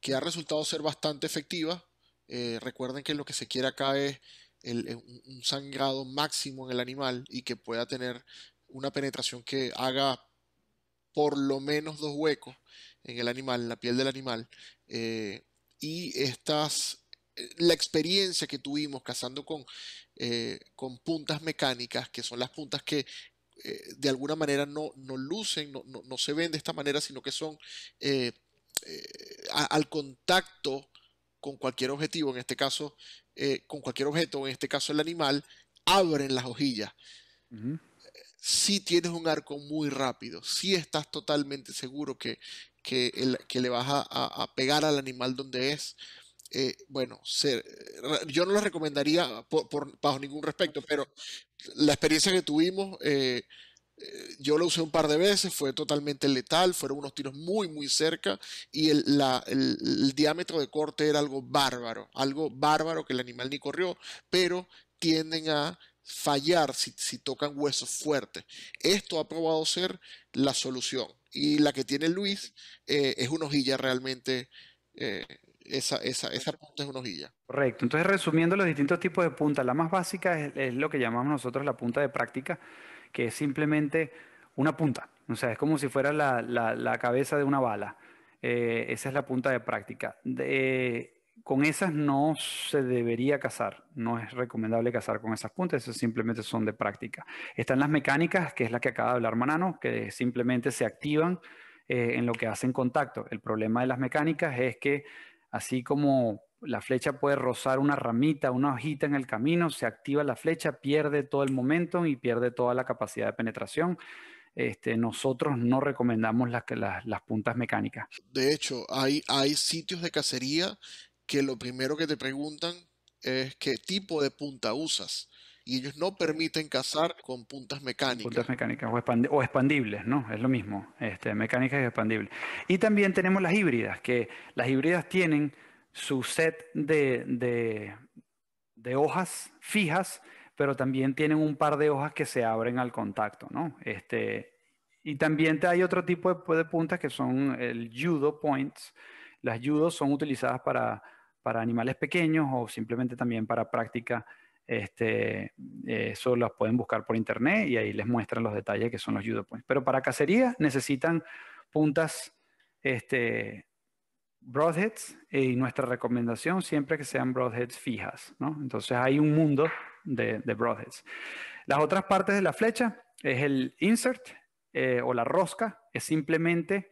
que ha resultado ser bastante efectiva. Eh, recuerden que lo que se quiere acá es eh, un sangrado máximo en el animal y que pueda tener una penetración que haga por lo menos dos huecos en el animal, en la piel del animal. Eh, y estas, eh, la experiencia que tuvimos cazando con, con puntas mecánicas, que son las puntas que de alguna manera no, lucen, no, se ven de esta manera, sino que son al contacto con cualquier objetivo, en este caso eh, con cualquier objeto, en este caso el animal, abren las hojillas. Si tienes un arco muy rápido, si estás totalmente seguro que, que, el, que le vas a, pegar al animal donde es, eh, bueno, yo no lo recomendaría por, bajo ningún respecto, pero la experiencia que tuvimos, eh, yo lo usé un par de veces, fue totalmente letal, fueron unos tiros muy, muy cerca y el, diámetro de corte era algo bárbaro, algo bárbaro que el animal ni corrió, pero tienden a fallar si, tocan huesos fuertes. Esto ha probado ser la solución y la que tiene Luis eh, es una hojilla realmente. Eh, esa, punta es una hojilla. Correcto. Entonces, resumiendo los distintos tipos de puntas, la más básica es lo que llamamos nosotros la punta de práctica, que es simplemente una punta. O sea, es como si fuera la, cabeza de una bala. Eh, esa es la punta de práctica. con esas no se debería cazar, no es recomendable cazar con esas puntas, esas simplemente son de práctica. Están las mecánicas, que es la que acaba de hablar Manano, que simplemente se activan eh, en lo que hacen contacto. El problema de las mecánicas es que así como la flecha puede rozar una ramita, una hojita en el camino, se activa la flecha, pierde todo el momento y pierde toda la capacidad de penetración. Este, nosotros no recomendamos las, las, puntas mecánicas. De hecho, hay, sitios de cacería que lo primero que te preguntan es qué tipo de punta usas y ellos no permiten cazar con puntas mecánicas. Puntas mecánicas o, expandibles, ¿no? Es lo mismo, este, mecánicas y expandibles. Y también tenemos las híbridas, que las híbridas tienen su set de, hojas fijas, pero también tienen un par de hojas que se abren al contacto, ¿no? Este, y también hay otro tipo de, puntas que son el judo points. Las judo son utilizadas para, animales pequeños o simplemente también para práctica. Este, eh, eso las pueden buscar por internet y ahí les muestran los detalles que son los judo points. Pero para cacería necesitan puntas este, broadheads eh, y nuestra recomendación siempre que sean broadheads fijas, ¿no? Entonces hay un mundo de, de broadheads. Las otras partes de la flecha es el insert eh, o la rosca, es simplemente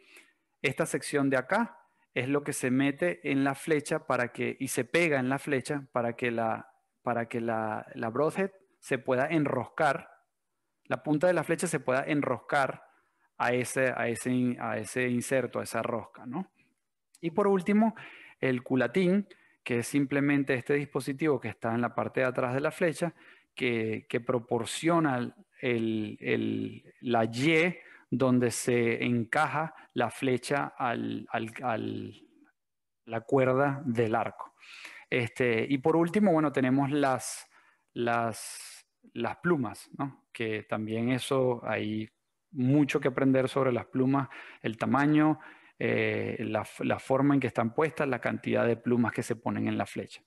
esta sección de acá, es lo que se mete en la flecha para que, y se pega en la flecha para que la, para que la, la broadhead se pueda enroscar, la punta de la flecha se pueda enroscar a ese, a ese, a ese inserto, a esa rosca, ¿no? Y por último, el culatín, que es simplemente este dispositivo que está en la parte de atrás de la flecha, que, proporciona el, la Y donde se encaja la flecha al, la cuerda del arco. Este, y por último, bueno, tenemos las, las, las plumas, ¿no? que también eso hay mucho que aprender sobre las plumas, el tamaño, eh, la, forma en que están puestas, la cantidad de plumas que se ponen en la flecha.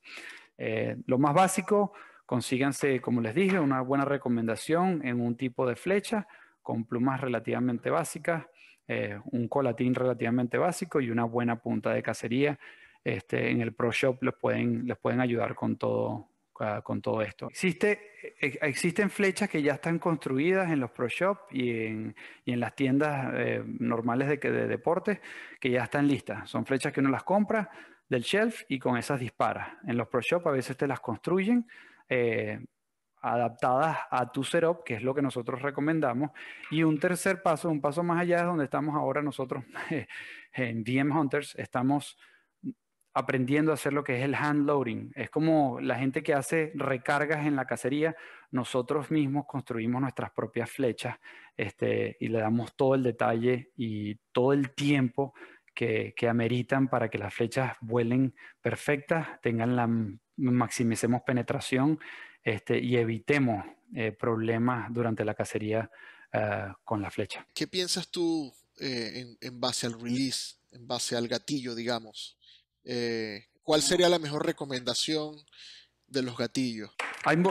Eh, lo más básico, consíganse, como les dije, una buena recomendación en un tipo de flecha con plumas relativamente básicas, eh, un colatín relativamente básico y una buena punta de cacería. Este, en el Pro Shop pueden, les pueden ayudar con todo, Ah, con todo esto. Existe, e, e, existen flechas que ya están construidas en los pro shop y en, y en las tiendas eh, normales de, de deportes que ya están listas. Son flechas que uno las compra del shelf y con esas disparas. En los pro shop a veces te las construyen. Eh, adaptadas a tu setup, que es lo que nosotros recomendamos. Y un tercer paso, un paso más allá, es donde estamos ahora nosotros en DM Hunters. Estamos aprendiendo a hacer lo que es el hand loading. Es como la gente que hace recargas en la cacería, nosotros mismos construimos nuestras propias flechas este, y le damos todo el detalle y todo el tiempo que, ameritan para que las flechas vuelen perfectas, tengan la, maximicemos penetración este, y evitemos eh, problemas durante la cacería eh, con la flecha. ¿Qué piensas tú eh, en base al release, en base al gatillo, digamos? Eh, ¿cuál sería la mejor recomendación de los gatillos?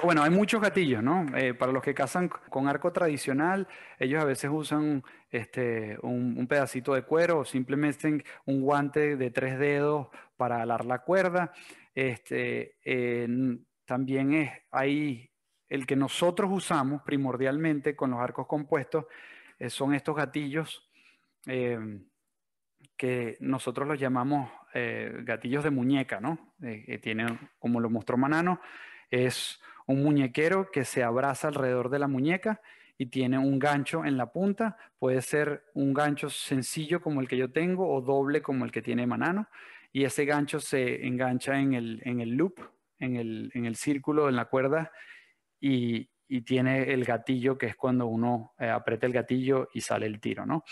bueno, hay muchos gatillos, ¿no? Eh, para los que cazan con arco tradicional, ellos a veces usan este, un, pedacito de cuero o simplemente un guante de tres dedos para alar la cuerda. Este, eh, también es, ahí el que nosotros usamos primordialmente con los arcos compuestos, son estos gatillos que nosotros los llamamos eh, gatillos de muñeca, ¿no? Eh, eh tienen, como lo mostró Manano, es un muñequero que se abraza alrededor de la muñeca y tiene un gancho en la punta. Puede ser un gancho sencillo como el que yo tengo o doble como el que tiene Manano. Y ese gancho se engancha en el, en el loop, en el, en el, círculo, en la cuerda y, tiene el gatillo que es cuando uno eh, aprieta el gatillo y sale el tiro, ¿no?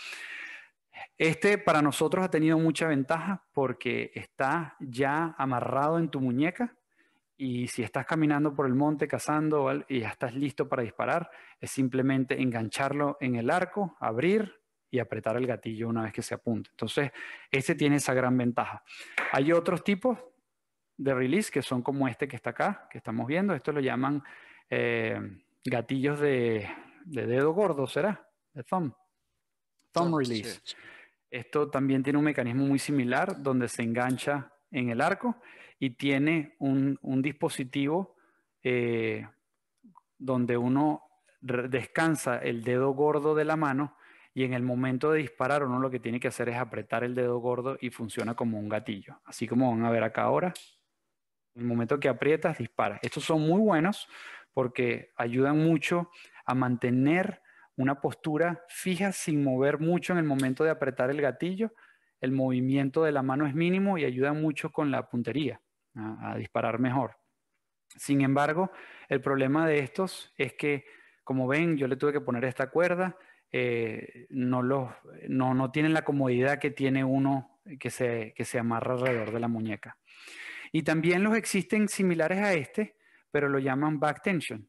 Este para nosotros ha tenido mucha ventaja porque está ya amarrado en tu muñeca y si estás caminando por el monte cazando y ya estás listo para disparar, es simplemente engancharlo en el arco, abrir y apretar el gatillo una vez que se apunte. Entonces, este tiene esa gran ventaja. Hay otros tipos de release que son como este que está acá, que estamos viendo. Esto lo llaman eh, gatillos de, de, dedo gordo, ¿será? De thumb release. Eh, esto también tiene un mecanismo muy similar donde se engancha en el arco y tiene un, dispositivo eh, donde uno descansa el dedo gordo de la mano y en el momento de disparar uno lo que tiene que hacer es apretar el dedo gordo y funciona como un gatillo. Así como van a ver acá ahora, en el momento que aprietas, dispara. Estos son muy buenos porque ayudan mucho a mantener una postura fija sin mover mucho en el momento de apretar el gatillo. El movimiento de la mano es mínimo y ayuda mucho con la puntería a, disparar mejor. Sin embargo, el problema de estos es que, como ven, yo le tuve que poner esta cuerda, eh, no, no, tienen la comodidad que tiene uno que se, que se amarra alrededor de la muñeca. Y también los existen similares a este, pero lo llaman back tension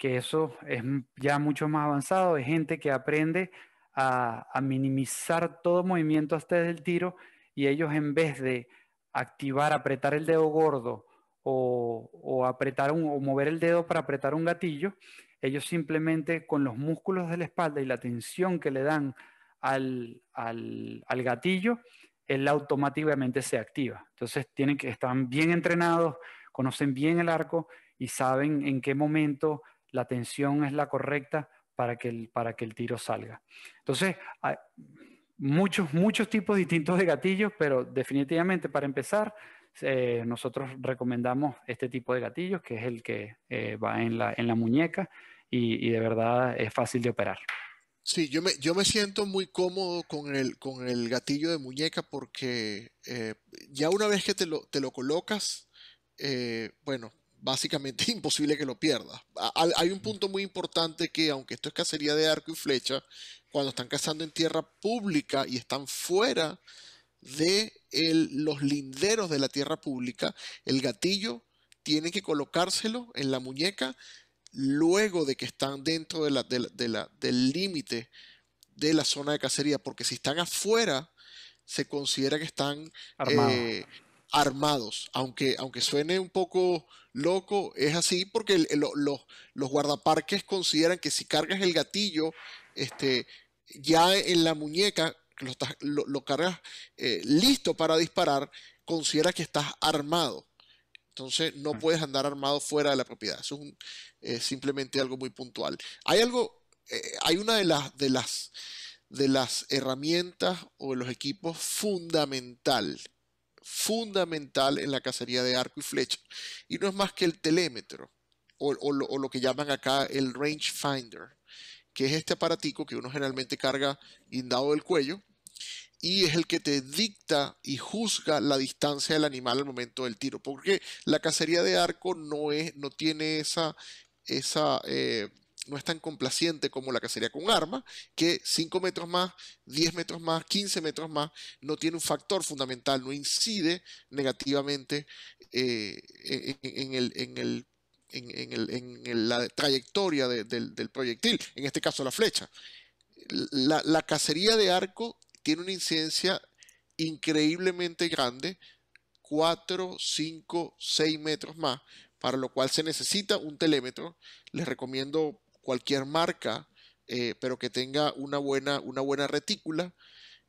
que eso es ya mucho más avanzado, de gente que aprende a, minimizar todo movimiento hasta el tiro y ellos en vez de activar, apretar el dedo gordo o, apretar o mover el dedo para apretar un gatillo, ellos simplemente con los músculos de la espalda y la tensión que le dan al, al, al gatillo, él automáticamente se activa. Entonces tienen que, están bien entrenados, conocen bien el arco y saben en qué momento la tensión es la correcta para que el, para que el tiro salga. Entonces, hay muchos, muchos tipos distintos de gatillos, pero definitivamente para empezar, eh, nosotros recomendamos este tipo de gatillos, que es el que eh, va en la, en la muñeca y, de verdad es fácil de operar. Sí, yo me, yo me siento muy cómodo con el, con el gatillo de muñeca porque eh, ya una vez que te lo, te lo colocas, bueno, básicamente imposible que lo pierdas. Hay un mm. punto muy importante que, aunque esto es cacería de arco y flecha, cuando están cazando en tierra pública y están fuera de los linderos de la tierra pública, el gatillo tiene que colocárselo en la muñeca luego de que están dentro del límite de la zona de cacería, porque si están afuera, se considera que están eh, armados, aunque, aunque suene un poco loco, es así porque los, guardaparques consideran que si cargas el gatillo, este, ya en la muñeca, lo, cargas eh, listo para disparar, considera que estás armado. Entonces no puedes andar armado fuera de la propiedad. Eso es eh, simplemente algo muy puntual. Hay algo, eh, hay una de las, de las, de las herramientas o de los equipos fundamental fundamental en la cacería de arco y flecha. Y no es más que el telémetro, o, lo, que llaman acá el range finder, que es este aparatico que uno generalmente carga guindado del cuello, y es el que te dicta y juzga la distancia del animal al momento del tiro. Porque la cacería de arco no, es, no tiene esa, esa eh, no es tan complaciente como la cacería con arma, que 5 metros más, 10 metros más, 15 metros más, no tiene un factor fundamental, no incide negativamente eh, en, el, en la trayectoria del, proyectil, en este caso la flecha. La, la, cacería de arco tiene una incidencia increíblemente grande, 4, 5, 6 metros más, para lo cual se necesita un telémetro. Les recomiendo cualquier marca, eh, pero que tenga una buena, una buena retícula.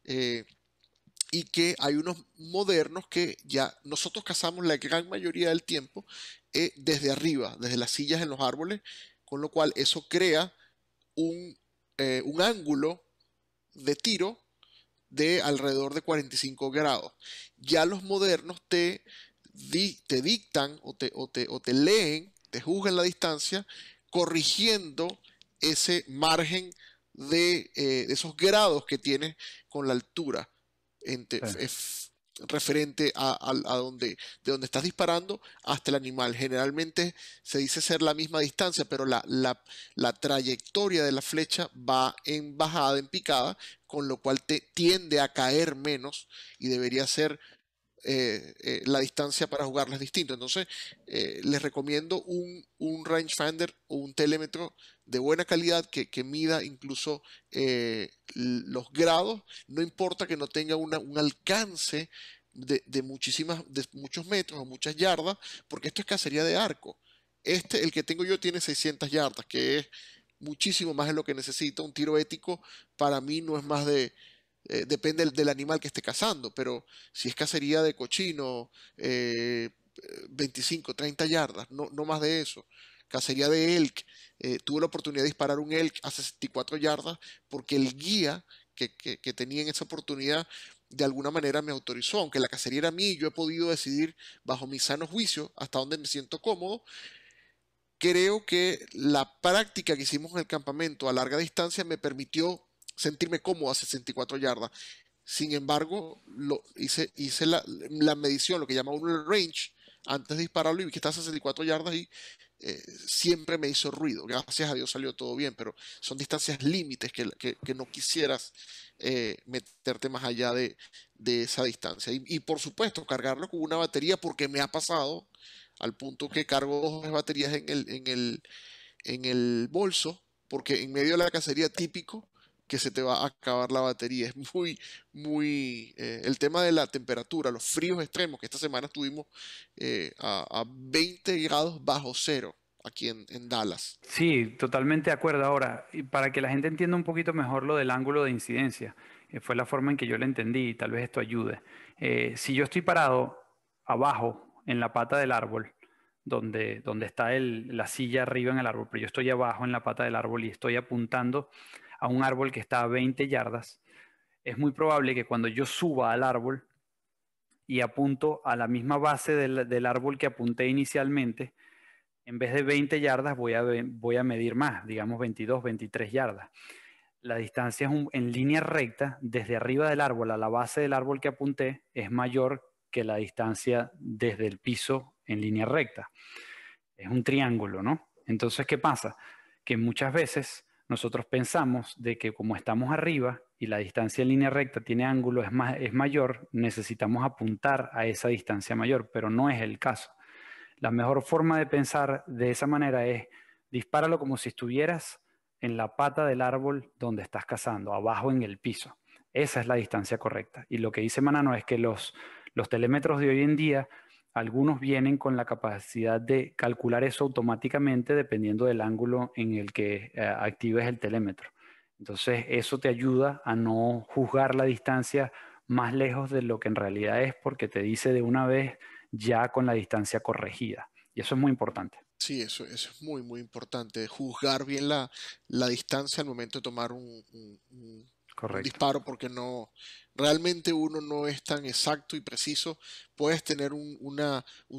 Eh, y que hay unos modernos que ya nosotros cazamos la gran mayoría del tiempo eh, desde arriba, desde las sillas en los árboles, con lo cual eso crea un, ángulo de tiro de alrededor de 45 grados. Ya los modernos te, te dictan o te, o, te, o te leen, te juzgan la distancia corrigiendo ese margen eh, de, esos grados que tiene con la altura referente a, donde, de estás disparando hasta el animal. Generalmente se dice ser la misma distancia, pero la, la, la trayectoria de la flecha va en bajada, en picada, con lo cual te tiende a caer menos y debería ser eh, eh, la distancia para jugarla es Entonces, eh, les recomiendo un, rangefinder o un telémetro de buena calidad que, mida incluso los grados. No importa que no tenga un alcance de, de, muchísimas, de muchos metros o muchas yardas, porque esto es cacería de arco. Este, el que tengo yo, tiene 600 yardas, que es muchísimo más de lo que necesita. Un tiro ético para mí no es más de eh, depende del, animal que esté cazando, pero si es cacería de cochino, 25, eh, 30 yardas, no, no, más de eso. Cacería de elk, eh, tuve la oportunidad de disparar un elk a 64 yardas porque el guía que, tenía en esa oportunidad de alguna manera me autorizó, aunque la cacería era mía, yo he podido decidir bajo mi sano juicio hasta donde me siento cómodo. Creo que la práctica que hicimos en el campamento a larga distancia me permitió sentirme cómodo a 64 yardas. Sin embargo, lo, hice, hice la, medición, lo que llama un el range, antes de dispararlo y vi que está a 64 yardas y eh, siempre me hizo ruido. Gracias a Dios salió todo bien, pero son distancias límites que, no quisieras eh, meterte más allá de, esa distancia. Y, por supuesto, cargarlo con una batería porque me ha pasado al punto que cargo dos baterías en el, en el, en el bolso, porque en medio de la cacería típico que se te va a acabar la batería. Es muy, muy... Eh, el tema de la temperatura, los fríos extremos, que esta semana tuvimos eh, a, 20 grados bajo cero aquí en, Dallas. Sí, totalmente de acuerdo. Ahora, para que la gente entienda un poquito mejor lo del ángulo de incidencia, eh, fue la forma en que yo lo entendí y tal vez esto ayude. si yo estoy parado abajo en la pata del árbol, donde, donde está la silla arriba en el árbol, pero yo estoy abajo en la pata del árbol y estoy apuntando a un árbol que está a 20 yardas, es muy probable que cuando yo suba al árbol y apunto a la misma base del, árbol que apunté inicialmente, en vez de 20 yardas voy a, medir más, digamos 22, 23 yardas. La distancia en línea recta desde arriba del árbol a la base del árbol que apunté es mayor que la distancia desde el piso en línea recta. Es un triángulo, ¿no? Entonces, ¿qué pasa? Que muchas veces nosotros pensamos de que como estamos arriba y la distancia en línea recta tiene ángulo es, mayor, necesitamos apuntar a esa distancia mayor, pero no es el caso. La mejor forma de pensar de esa manera es dispáralo como si estuvieras en la pata del árbol donde estás cazando, abajo en el piso. Esa es la distancia correcta. Y lo que dice Manano es que los, los telémetros de hoy en día algunos vienen con la capacidad de calcular eso automáticamente dependiendo del ángulo en el que eh, actives el telémetro. Entonces, eso te ayuda a no juzgar la distancia más lejos de lo que en realidad es porque te dice de una vez ya con la distancia corregida. Y eso es muy importante. Sí, eso, es muy, muy importante. Juzgar bien la, distancia al momento de tomar un disparo porque no, realmente uno no es tan exacto y preciso. Puedes tener un,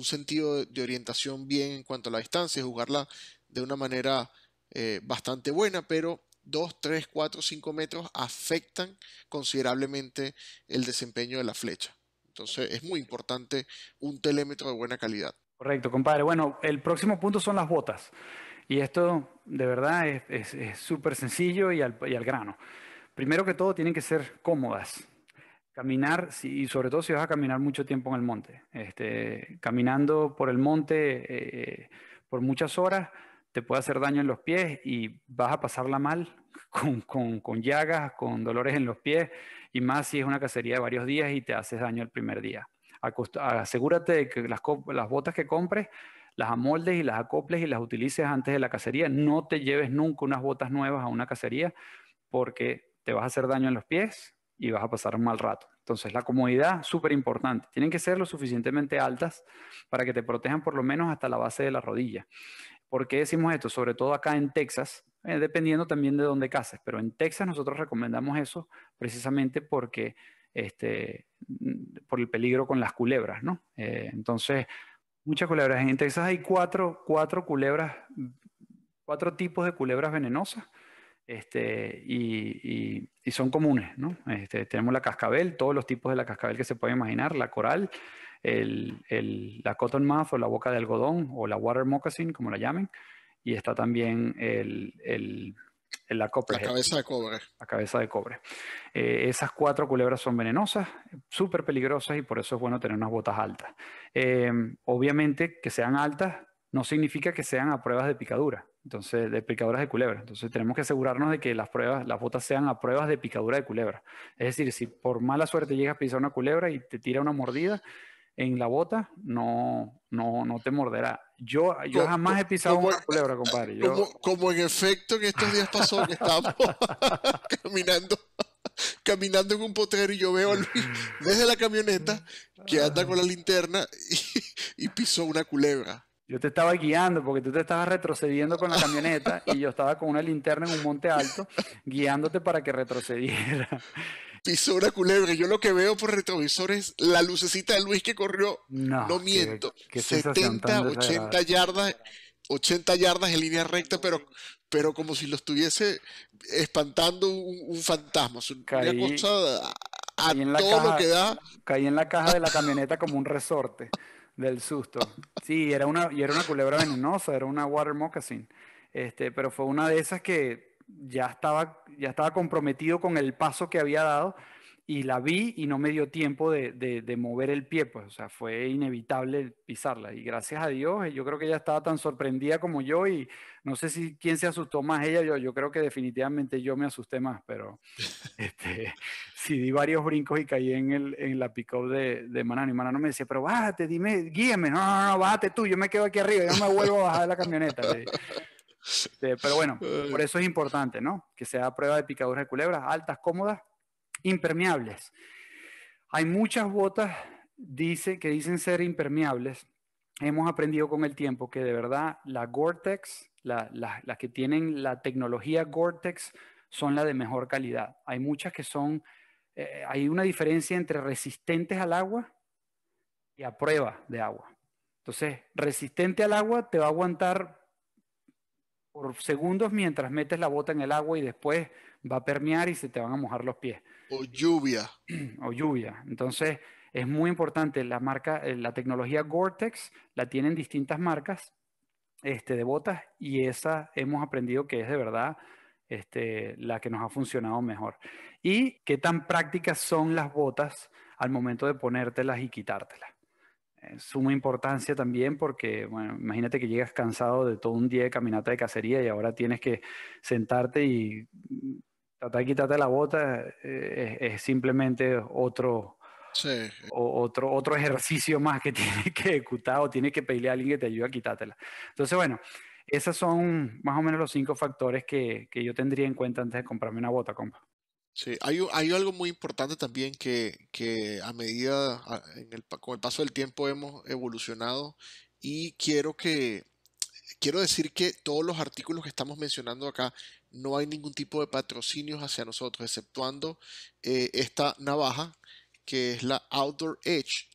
sentido de, orientación bien en cuanto a la distancia, y jugarla de una manera eh, bastante buena, pero 2, 3, 4, 5 metros afectan considerablemente el desempeño de la flecha. Entonces es muy importante un telémetro de buena calidad. Correcto, compadre. Bueno, el próximo punto son las botas. Y esto de verdad es súper sencillo y al, y al grano. Primero que todo, tienen que ser cómodas Caminar, y sobre todo si vas a caminar mucho tiempo en el monte. Este, caminando por el monte eh, por muchas horas te puede hacer daño en los pies y vas a pasarla mal con, con, llagas, con dolores en los pies y más si es una cacería de varios días y te haces daño el primer día. asegúrate de que las, las botas que compres las amoldes y las acoples y las utilices antes de la cacería. No te lleves nunca unas botas nuevas a una cacería porque te vas a hacer daño en los pies, y vas a pasar un mal rato. Entonces, la comodidad, es súper importante. Tienen que ser lo suficientemente altas para que te protejan por lo menos hasta la base de la rodilla. ¿Por qué decimos esto? Sobre todo acá en Texas, eh, dependiendo también de dónde cases, pero en Texas nosotros recomendamos eso precisamente porque, este, mm, por el peligro con las culebras, ¿no? Eh, entonces, muchas culebras. En Texas hay cuatro, cuatro culebras, cuatro tipos de culebras venenosas este, y, son comunes. ¿no? Este, tenemos la cascabel, todos los tipos de la cascabel que se puede imaginar, la coral, la cotton la o la boca de algodón o la water moccasin, como la llamen, y está también la copra. La cabeza de cobre. Eh, esas cuatro culebras son venenosas, súper peligrosas y por eso es bueno tener unas botas altas. Eh, obviamente que sean altas no significa que sean a pruebas de picadura. Entonces, de picaduras de culebra. Entonces, tenemos que asegurarnos de que las pruebas, las botas sean a pruebas de picadura de culebra. Es decir, si por mala suerte llegas a pisar una culebra y te tira una mordida en la bota, no, no, no te morderá. Yo, jamás he pisado una culebra, compadre. Como, en efecto en estos días pasó que estábamos caminando caminando en un potrero y yo veo a Luis desde la camioneta que anda con la linterna y, y pisó una culebra. Yo te estaba guiando porque tú te estabas retrocediendo con la camioneta y yo estaba con una linterna en un monte alto guiándote para que retrocediera. Pisó una culebra. Yo lo que veo por retrovisor es la lucecita de Luis que corrió. No, miento. 70, 80 yardas, 80 yardas en línea recta, pero, pero como si lo estuviese espantando un, fantasma. Caí, una Caí en la caja de la camioneta como un resorte del susto. Sí, era una, y era una culebra venenosa, era una water moccasin. Este, pero fue una de esas que ya estaba, ya estaba comprometido con el paso que había dado y la vi y no me dio tiempo de, de, mover el pie, pues, o sea, fue inevitable pisarla. Y gracias a Dios, yo creo que ella estaba tan sorprendida como yo y no sé si quién se asustó más, ella yo. Yo creo que definitivamente yo me asusté más, pero este, di varios brincos y caí en, el, en la pick-up de, de Manano. Y Manano me decía, pero bájate, dime, guíame. No, no, no, bájate tú, yo me quedo aquí arriba, yo me vuelvo a bajar de la camioneta. Este, pero bueno, por eso es importante, ¿no? Que sea prueba de picaduras de culebras altas, cómodas impermeables. Hay muchas botas que dicen ser impermeables. Hemos aprendido con el tiempo que de verdad la Gore-Tex, las la, que tienen la tecnología Gore-Tex, son la de mejor calidad. Hay muchas que son, eh, hay una diferencia entre resistentes al agua y a prueba de agua. Entonces, resistente al agua te va a aguantar por segundos mientras metes la bota en el agua y después va a permear y se te van a mojar los pies. O lluvia. O lluvia. Entonces, es muy importante. La marca, eh, la tecnología Gore-Tex la tienen distintas marcas este, de botas y esa hemos aprendido que es de verdad este, la que nos ha funcionado mejor. Y qué tan prácticas son las botas al momento de ponértelas y quitártelas. Es eh, suma importancia también porque, bueno, imagínate que llegas cansado de todo un día de caminata de cacería y ahora tienes que sentarte y tratar de quitarte la bota eh, es, simplemente otro, otro, ejercicio más que tienes que ejecutar o tienes que pedirle a alguien que te ayude a quitártela. Entonces, bueno, esos son más o menos los cinco factores que, yo tendría en cuenta antes de comprarme una bota, compa. Sí, hay, algo muy importante también que, a medida, con el paso del tiempo hemos evolucionado y quiero quiero decir que todos los artículos que estamos mencionando acá no hay ningún tipo de patrocinios hacia nosotros, exceptuando eh, esta navaja que es la Outdoor Edge,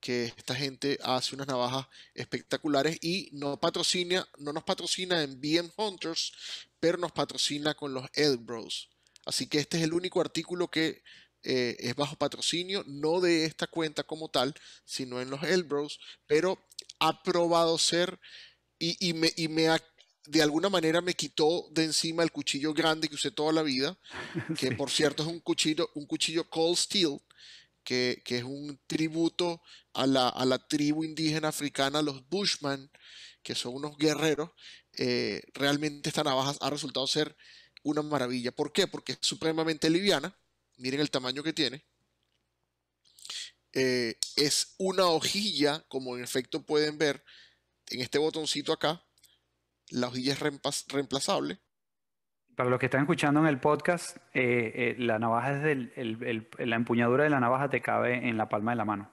que esta gente hace unas navajas espectaculares y no patrocina, no nos patrocina en BM Hunters, pero nos patrocina con los Elbrows. Así que este es el único artículo que eh, es bajo patrocinio, no de esta cuenta como tal, sino en los Elbrows, pero ha probado ser y, me, y me ha de alguna manera me quitó de encima el cuchillo grande que usé toda la vida, que por cierto es un cuchillo, un cuchillo cold steel, que, que es un tributo a la, a la, tribu indígena africana, los Bushman, que son unos guerreros. Eh, realmente esta navaja ha resultado ser una maravilla. ¿Por qué? Porque es supremamente liviana. Miren el tamaño que tiene. Eh, es una hojilla, como en efecto pueden ver en este botoncito acá la hojilla es reemplazable. Para los que están escuchando en el podcast, eh, eh, la navaja es la empuñadura de la navaja te cabe en la palma de la mano.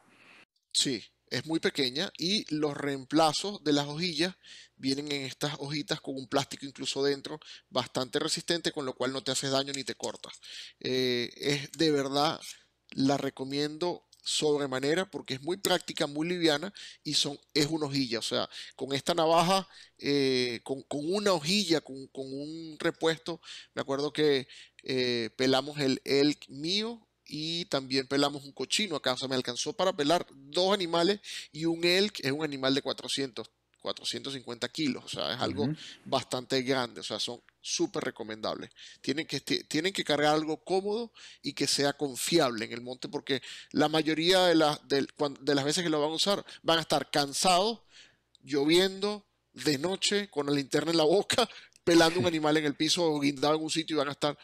Sí, es muy pequeña y los reemplazos de las hojillas vienen en estas hojitas con un plástico incluso dentro bastante resistente, con lo cual no te haces daño ni te cortas. Eh, es de verdad, la recomiendo sobremanera porque es muy práctica, muy liviana y son, es una hojilla. O sea, con esta navaja, eh, con, una hojilla, con, un repuesto, me acuerdo que eh, pelamos el elk mío y también pelamos un cochino acá. se me alcanzó para pelar dos animales y un elk es un animal de 400 450 kilos, o sea, es algo bastante grande, o sea, son súper recomendables. Tienen que, este, tienen que cargar algo cómodo y que sea confiable en el monte, porque la mayoría de, las veces que lo van a usar van a estar cansados, lloviendo, de noche, con la linterna en la boca, pelando un animal en el piso o guindado en un sitio y van a estar,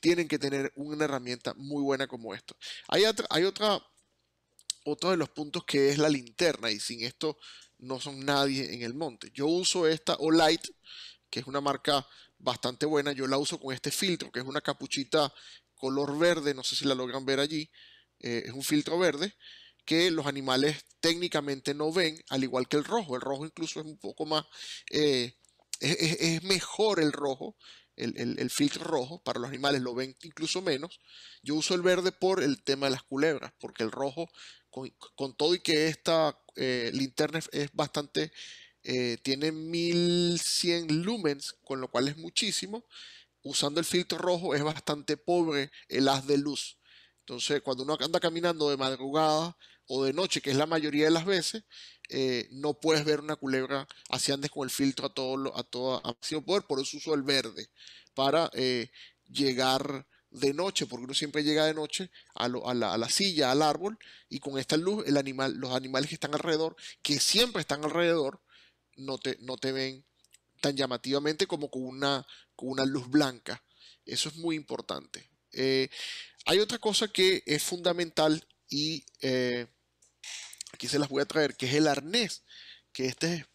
tienen que tener una herramienta muy buena como esto. Hay, hay otra, otro de los puntos que es la linterna y sin esto no son nadie en el monte. Yo uso esta Olight, que es una marca bastante buena. Yo la uso con este filtro, que es una capuchita color verde, no sé si la logran ver allí. Eh, es un filtro verde que los animales técnicamente no ven, al igual que el rojo. El rojo incluso es un poco más, eh, es, mejor el rojo, el, filtro rojo, para los animales lo ven incluso menos. Yo uso el verde por el tema de las culebras, porque el rojo, con todo y que esta eh, linterna es bastante, eh, tiene 1100 lumens, con lo cual es muchísimo. Usando el filtro rojo es bastante pobre el haz de luz. Entonces, cuando uno anda caminando de madrugada o de noche, que es la mayoría de las veces, eh, no puedes ver una culebra así andes con el filtro a todo lo, a todo a máximo poder, por eso uso el verde, para eh, llegar de noche, porque uno siempre llega de noche, a, la, silla, al árbol, y con esta luz, el animal, los animales que están alrededor, que siempre están alrededor, no te, no te ven tan llamativamente como con una, con una luz blanca. Eso es muy importante. Eh, hay otra cosa que es fundamental y eh, aquí se las voy a traer, que es el arnés, que este es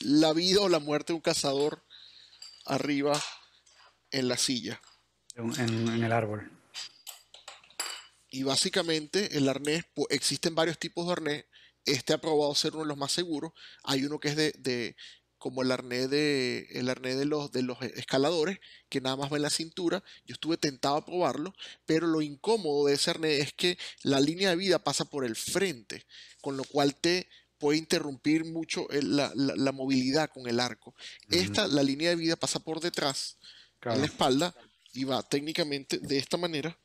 la vida o la muerte de un cazador arriba en la silla en, el árbol. Y básicamente el arnés, existen varios tipos de arnés. Este ha probado ser uno de los más seguros. Hay uno que es de, como el arnés de el arnés de los de los escaladores que nada más va en la cintura yo estuve tentado a probarlo pero lo incómodo de ese arnés es que la línea de vida pasa por el frente con lo cual te puede interrumpir mucho eh, la, movilidad con el arco esta la línea de vida pasa por detrás en la espalda y va técnicamente de esta manera.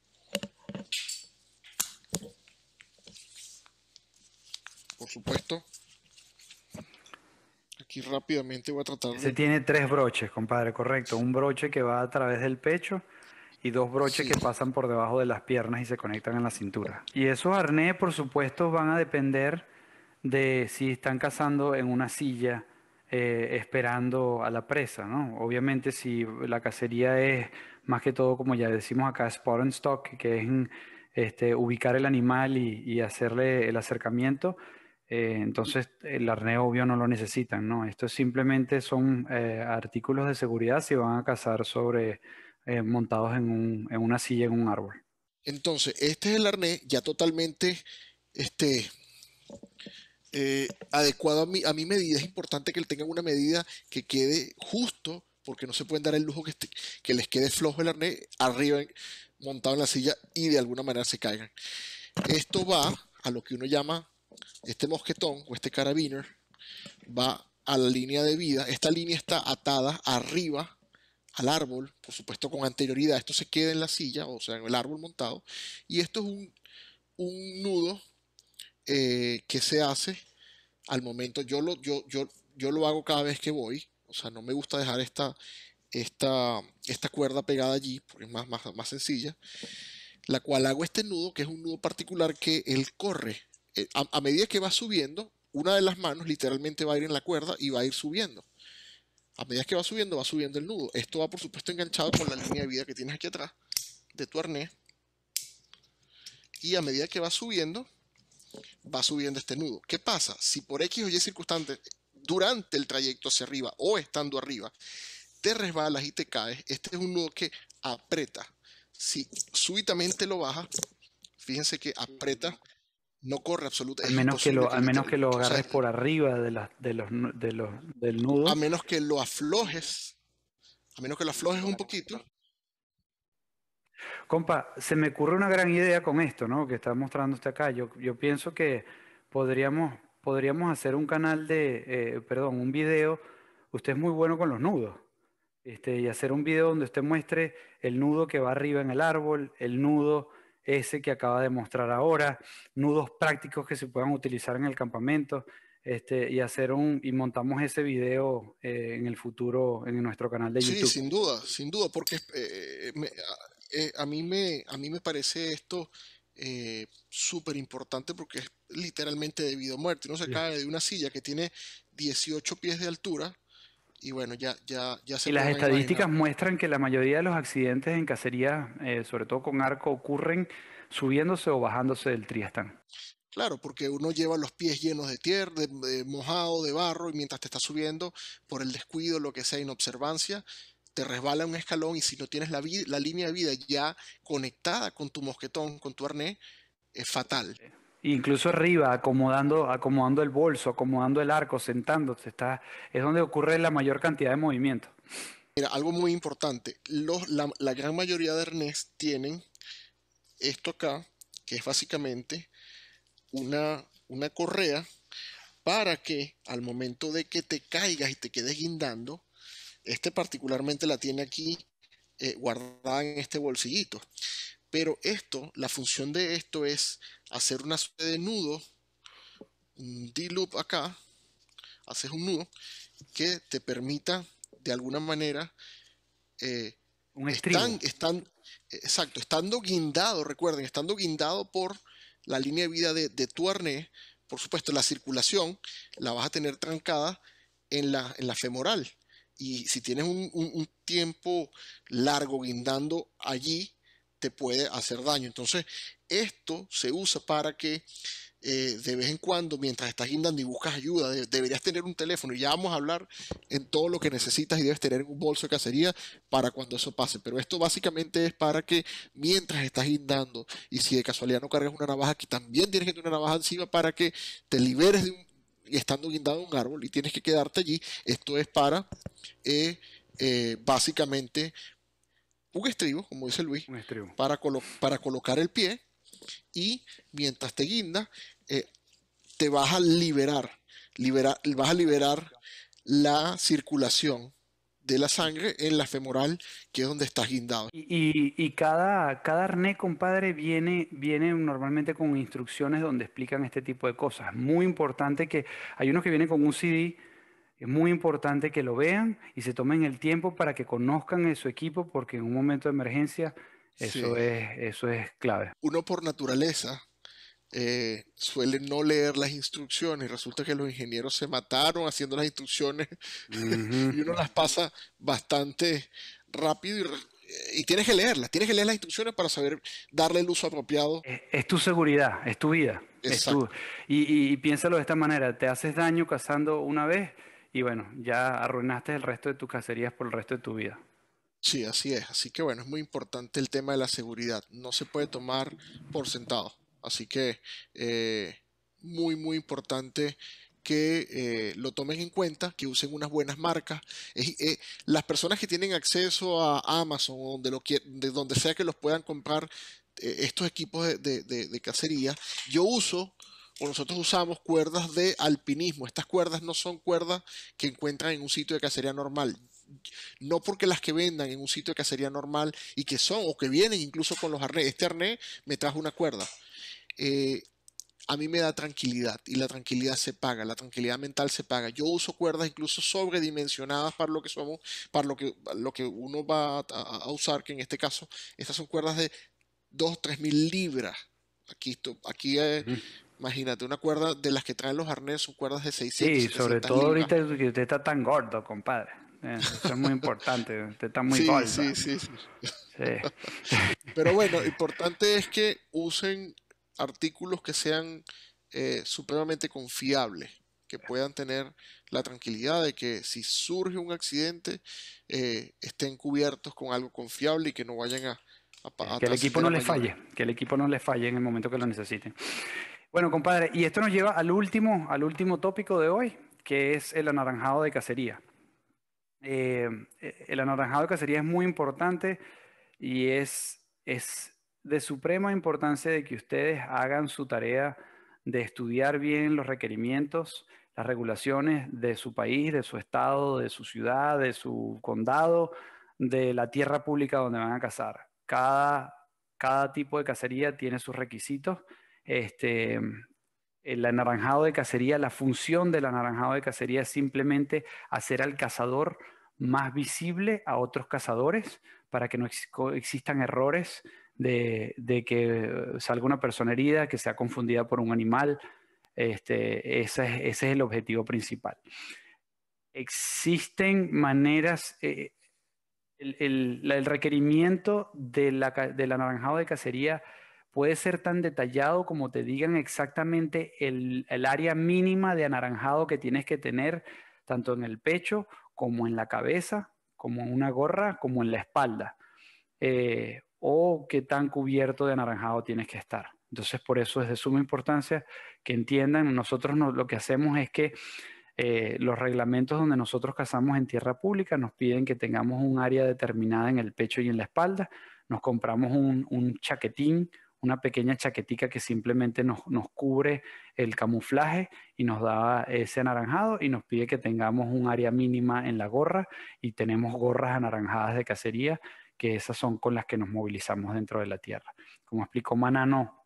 Por supuesto. Aquí rápidamente voy a tratar Se tiene tres broches, compadre, correcto. Un broche que va a través del pecho y dos broches que pasan por debajo de las piernas y se conectan en la cintura. Y esos arnés, por supuesto, van a depender de si están cazando en una silla eh, esperando a la presa, ¿no? Obviamente si la cacería es más que todo, como ya decimos acá, spot and stock, que es este, ubicar el animal y, hacerle el acercamiento. Eh, entonces, el arnés obvio no lo necesitan, ¿no? Esto simplemente son eh, artículos de seguridad si van a cazar sobre eh, montados en, una silla, en un árbol. Entonces, este es el arnés ya totalmente este, adecuado a mi, a mi medida. Es importante que él tenga una medida que quede justo porque no se pueden dar el lujo que, este, que les quede flojo el arnés arriba montado en la silla y de alguna manera se caigan. Esto va a lo que uno llama este mosquetón o este carabiner, va a la línea de vida. Esta línea está atada arriba al árbol, por supuesto con anterioridad. Esto se queda en la silla, o sea, en el árbol montado. Y esto es un, nudo eh, que se hace al momento. Yo lo, yo, yo, yo lo hago cada vez que voy o sea, no me gusta dejar esta, esta, esta cuerda pegada allí, porque es más, más, sencilla. La cual hago este nudo, que es un nudo particular que él corre. Eh, a, medida que va subiendo, una de las manos literalmente va a ir en la cuerda y va a ir subiendo. A medida que va subiendo, va subiendo el nudo. Esto va, por supuesto, enganchado con la línea de vida que tienes aquí atrás de tu arnés. Y a medida que va subiendo, va subiendo este nudo. ¿Qué pasa? Si por X o Y circunstancias durante el trayecto hacia arriba o estando arriba, te resbalas y te caes. Este es un nudo que aprieta. Si súbitamente lo bajas, fíjense que aprieta, no corre absolutamente. A menos que lo, al menos que lo agarres por arriba de, los, de, los, del nudo. A menos que lo aflojes, a menos que lo aflojes un poquito. Compa, se me ocurre una gran idea con esto, ¿no? Que está mostrando usted acá. Yo, yo pienso que podríamos podríamos hacer un canal de, eh, perdón, un video. Usted es muy bueno con los nudos. Este, y hacer un video donde usted muestre el nudo que va arriba en el árbol, el nudo ese que acaba de mostrar ahora, nudos prácticos que se puedan utilizar en el campamento, este, y hacer un y montamos ese video eh, en el futuro en nuestro canal de YouTube. Sí, sin duda, sin duda, porque eh, a, mí me a mí me parece esto eh, súper importante porque es literalmente debido a muerte. Uno se cae de una silla que tiene 18 pies de altura y bueno, ya, ya, ya se... Y las estadísticas muestran que la mayoría de los accidentes en cacería, eh, sobre todo con arco, ocurren subiéndose o bajándose del triestán. Claro, porque uno lleva los pies llenos de tierra, de, mojado, de barro, y mientras te está subiendo, por el descuido, lo que sea, inobservancia, te resbala un escalón y si no tienes la, la línea de vida ya conectada con tu mosquetón, con tu arnés, es fatal. Incluso arriba, acomodando, acomodando el bolso, acomodando el arco, sentándote, está, es donde ocurre la mayor cantidad de movimiento. Mira, algo muy importante, la, gran mayoría de arnés tienen esto acá, que es básicamente una, una correa para que al momento de que te caigas y te quedes guindando, este particularmente la tiene aquí eh, guardada en este bolsillito. Pero esto, la función de esto es hacer una suerte de nudo, un D-loop acá, haces un nudo que te permita de alguna manera... Eh, un están, están, eh, exacto, estando guindado, recuerden, estando guindado por la línea de vida de, tu arnés, por supuesto, la circulación la vas a tener trancada en la femoral y si tienes un, tiempo largo guindando allí, te puede hacer daño. Entonces, esto se usa para que eh, de vez en cuando, mientras estás guindando y buscas ayuda, deberías tener un teléfono. Y Ya vamos a hablar en todo lo que necesitas y debes tener un bolso de cacería para cuando eso pase. Pero esto básicamente es para que mientras estás guindando y si de casualidad no cargas una navaja, que también tienes que tener una navaja encima para que te liberes de un estando guindado en un árbol y tienes que quedarte allí. Esto es para eh, eh, básicamente un estribo, como dice Luis, Para, colocar el pie y mientras te guinda, eh, te vas a liberar, vas a liberar la circulación de la sangre en la femoral, que es donde estás guindado. Y, cada, cada arnés, compadre, viene, viene normalmente con instrucciones donde explican este tipo de cosas. Muy importante que hay unos que vienen con un CD. Es muy importante que lo vean y se tomen el tiempo para que conozcan su equipo, porque en un momento de emergencia eso, es, eso es clave. Uno por naturaleza suelen eh, suele no leer las instrucciones. Resulta que los ingenieros se mataron haciendo las instrucciones y uno las pasa bastante rápido eh, y, tienes que leerlas, tienes que leer las instrucciones para saber darle el uso apropiado. Eh, es, tu seguridad, es tu vida. y, y piénsalo de esta manera, te haces daño cazando una vez y bueno, ya arruinaste el resto de tus cacerías por el resto de tu vida. Sí, así es. Así que bueno, es muy importante el tema de la seguridad. No se puede tomar por sentado. Así que eh, muy, muy importante que eh, lo tomen en cuenta, que usen unas buenas marcas. Eh, las personas que tienen acceso a Amazon o donde, lo de donde sea que los puedan comprar estos equipos de, cacería, yo uso o nosotros usamos cuerdas de alpinismo. Estas cuerdas no son cuerdas que encuentran en un sitio de cacería normal. No porque las que vendan en un sitio de cacería normal y que son o que vienen incluso con los arnés. Este arnés me trajo una cuerda. Eh, a mí me da tranquilidad y la tranquilidad se paga, la tranquilidad mental se paga. Yo uso cuerdas incluso sobredimensionadas para lo que somos, para lo que, lo que uno va a, usar, que en este caso estas son cuerdas de 2 3 mil libras. Aquí, aquí eh, imagínate, una cuerda de las que traen los arneses son cuerdas de 600. Sí, sobre todo ahorita que usted está tan gordo, compadre. Eh, eso es muy importante, usted está muy gordo. sí. sí. sí. Pero bueno, importante es que usen artículos que sean eh, supremamente confiables, que puedan tener la tranquilidad de que si surge un accidente eh, estén cubiertos con algo confiable y que no vayan a... que el equipo no les falle, que el equipo no les falle en el momento que lo necesiten. Bueno, compadre, y esto nos lleva al último, al último tópico de hoy, que es el anaranjado de cacería. Eh, el anaranjado de cacería es muy importante y es, es de suprema importancia de que ustedes hagan su tarea de estudiar bien los requerimientos, las regulaciones de su país, de su estado, de su ciudad, de su condado, de la tierra pública donde van a cazar. Cada, tipo de cacería tiene sus requisitos. Este, el anaranjado de cacería, la función del anaranjado de cacería es simplemente hacer al cazador más visible a otros cazadores para que no existan errores de, que salga una persona herida, que sea confundida por un animal. Este, ese, es, el objetivo principal. Existen maneras, eh, el, requerimiento de la, del anaranjado de cacería puede ser tan detallado como te digan exactamente el, el área mínima de anaranjado que tienes que tener, tanto en el pecho como en la cabeza, como en una gorra, como en la espalda. Eh, o qué tan cubierto de anaranjado tienes que estar. Entonces, por eso es de suma importancia que entiendan, nosotros lo que hacemos es que eh, los reglamentos donde nosotros cazamos en tierra pública nos piden que tengamos un área determinada en el pecho y en la espalda, nos compramos un, chaquetín, una pequeña chaquetica que simplemente nos, nos, cubre el camuflaje y nos da ese anaranjado y nos pide que tengamos un área mínima en la gorra y tenemos gorras anaranjadas de cacería que esas son con las que nos movilizamos dentro de la Tierra. Como explicó Manano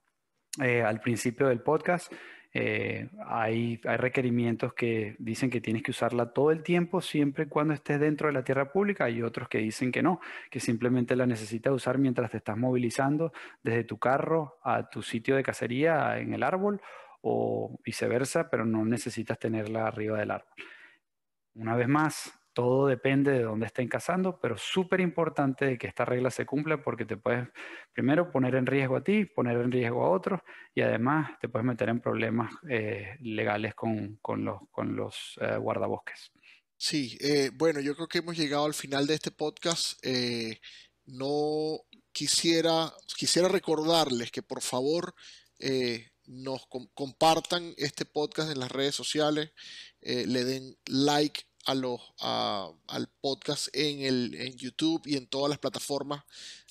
eh, al principio del podcast, eh, hay, hay, requerimientos que dicen que tienes que usarla todo el tiempo, siempre y cuando estés dentro de la tierra pública. Hay otros que dicen que no, que simplemente la necesitas usar mientras te estás movilizando desde tu carro a tu sitio de cacería en el árbol o viceversa, pero no necesitas tenerla arriba del árbol. Una vez más, todo depende de dónde estén cazando, pero súper importante que esta regla se cumpla porque te puedes primero poner en riesgo a ti, poner en riesgo a otros y además te puedes meter en problemas eh, legales con, los, eh, guardabosques. Sí, eh, bueno, yo creo que hemos llegado al final de este podcast. no quisiera, quisiera recordarles que por favor nos compartan este podcast en las redes sociales, le den like los, al podcast en, el, en YouTube y en todas las plataformas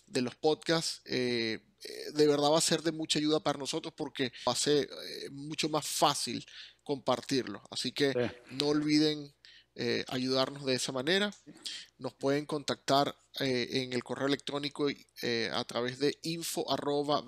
de los podcasts. Eh, eh, de verdad va a ser de mucha ayuda para nosotros porque va a ser eh, mucho más fácil compartirlo. Así que no olviden ayudarnos de esa manera. Nos pueden contactar en el correo electrónico a través de info arroba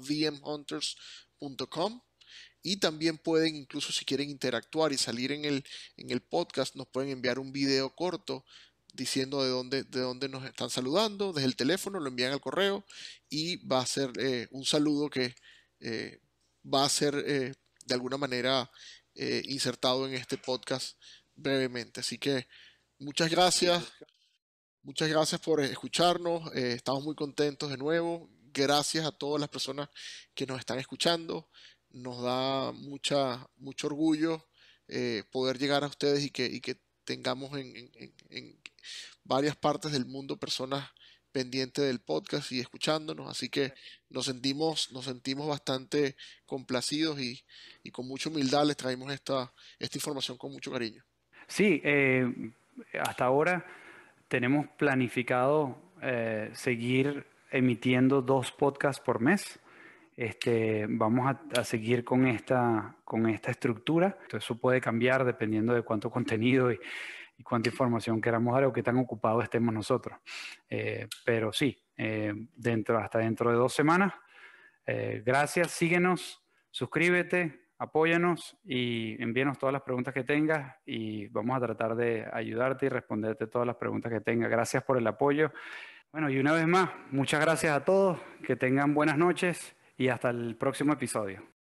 y también pueden, incluso si quieren interactuar y salir en el, en el podcast, nos pueden enviar un video corto diciendo de dónde, de dónde nos están saludando, desde el teléfono, lo envían al correo y va a ser eh, un saludo que eh, va a ser eh, de alguna manera insertado en este podcast brevemente. Así que muchas gracias, muchas gracias por escucharnos, estamos muy contentos de nuevo, gracias a todas las personas que nos están escuchando nos da mucha, mucho orgullo eh, poder llegar a ustedes y que, tengamos en, varias partes del mundo personas pendientes del podcast y escuchándonos. Así que nos sentimos, nos sentimos bastante complacidos y, con mucha humildad les traemos esta, esta información con mucho cariño. Sí, eh, hasta ahora tenemos planificado eh, seguir emitiendo dos podcasts por mes. Este, vamos a, seguir con esta, con esta estructura. eso puede cambiar dependiendo de cuánto contenido y, cuánta información queramos dar o qué tan ocupados estemos nosotros. Eh, pero sí, eh, dentro, hasta dentro de dos semanas. Eh, gracias, síguenos, suscríbete, apóyanos y envíenos todas las preguntas que tengas y vamos a tratar de ayudarte y responderte todas las preguntas que tengas. Gracias por el apoyo. Bueno, y una vez más, muchas gracias a todos, que tengan buenas noches y hasta el próximo episodio.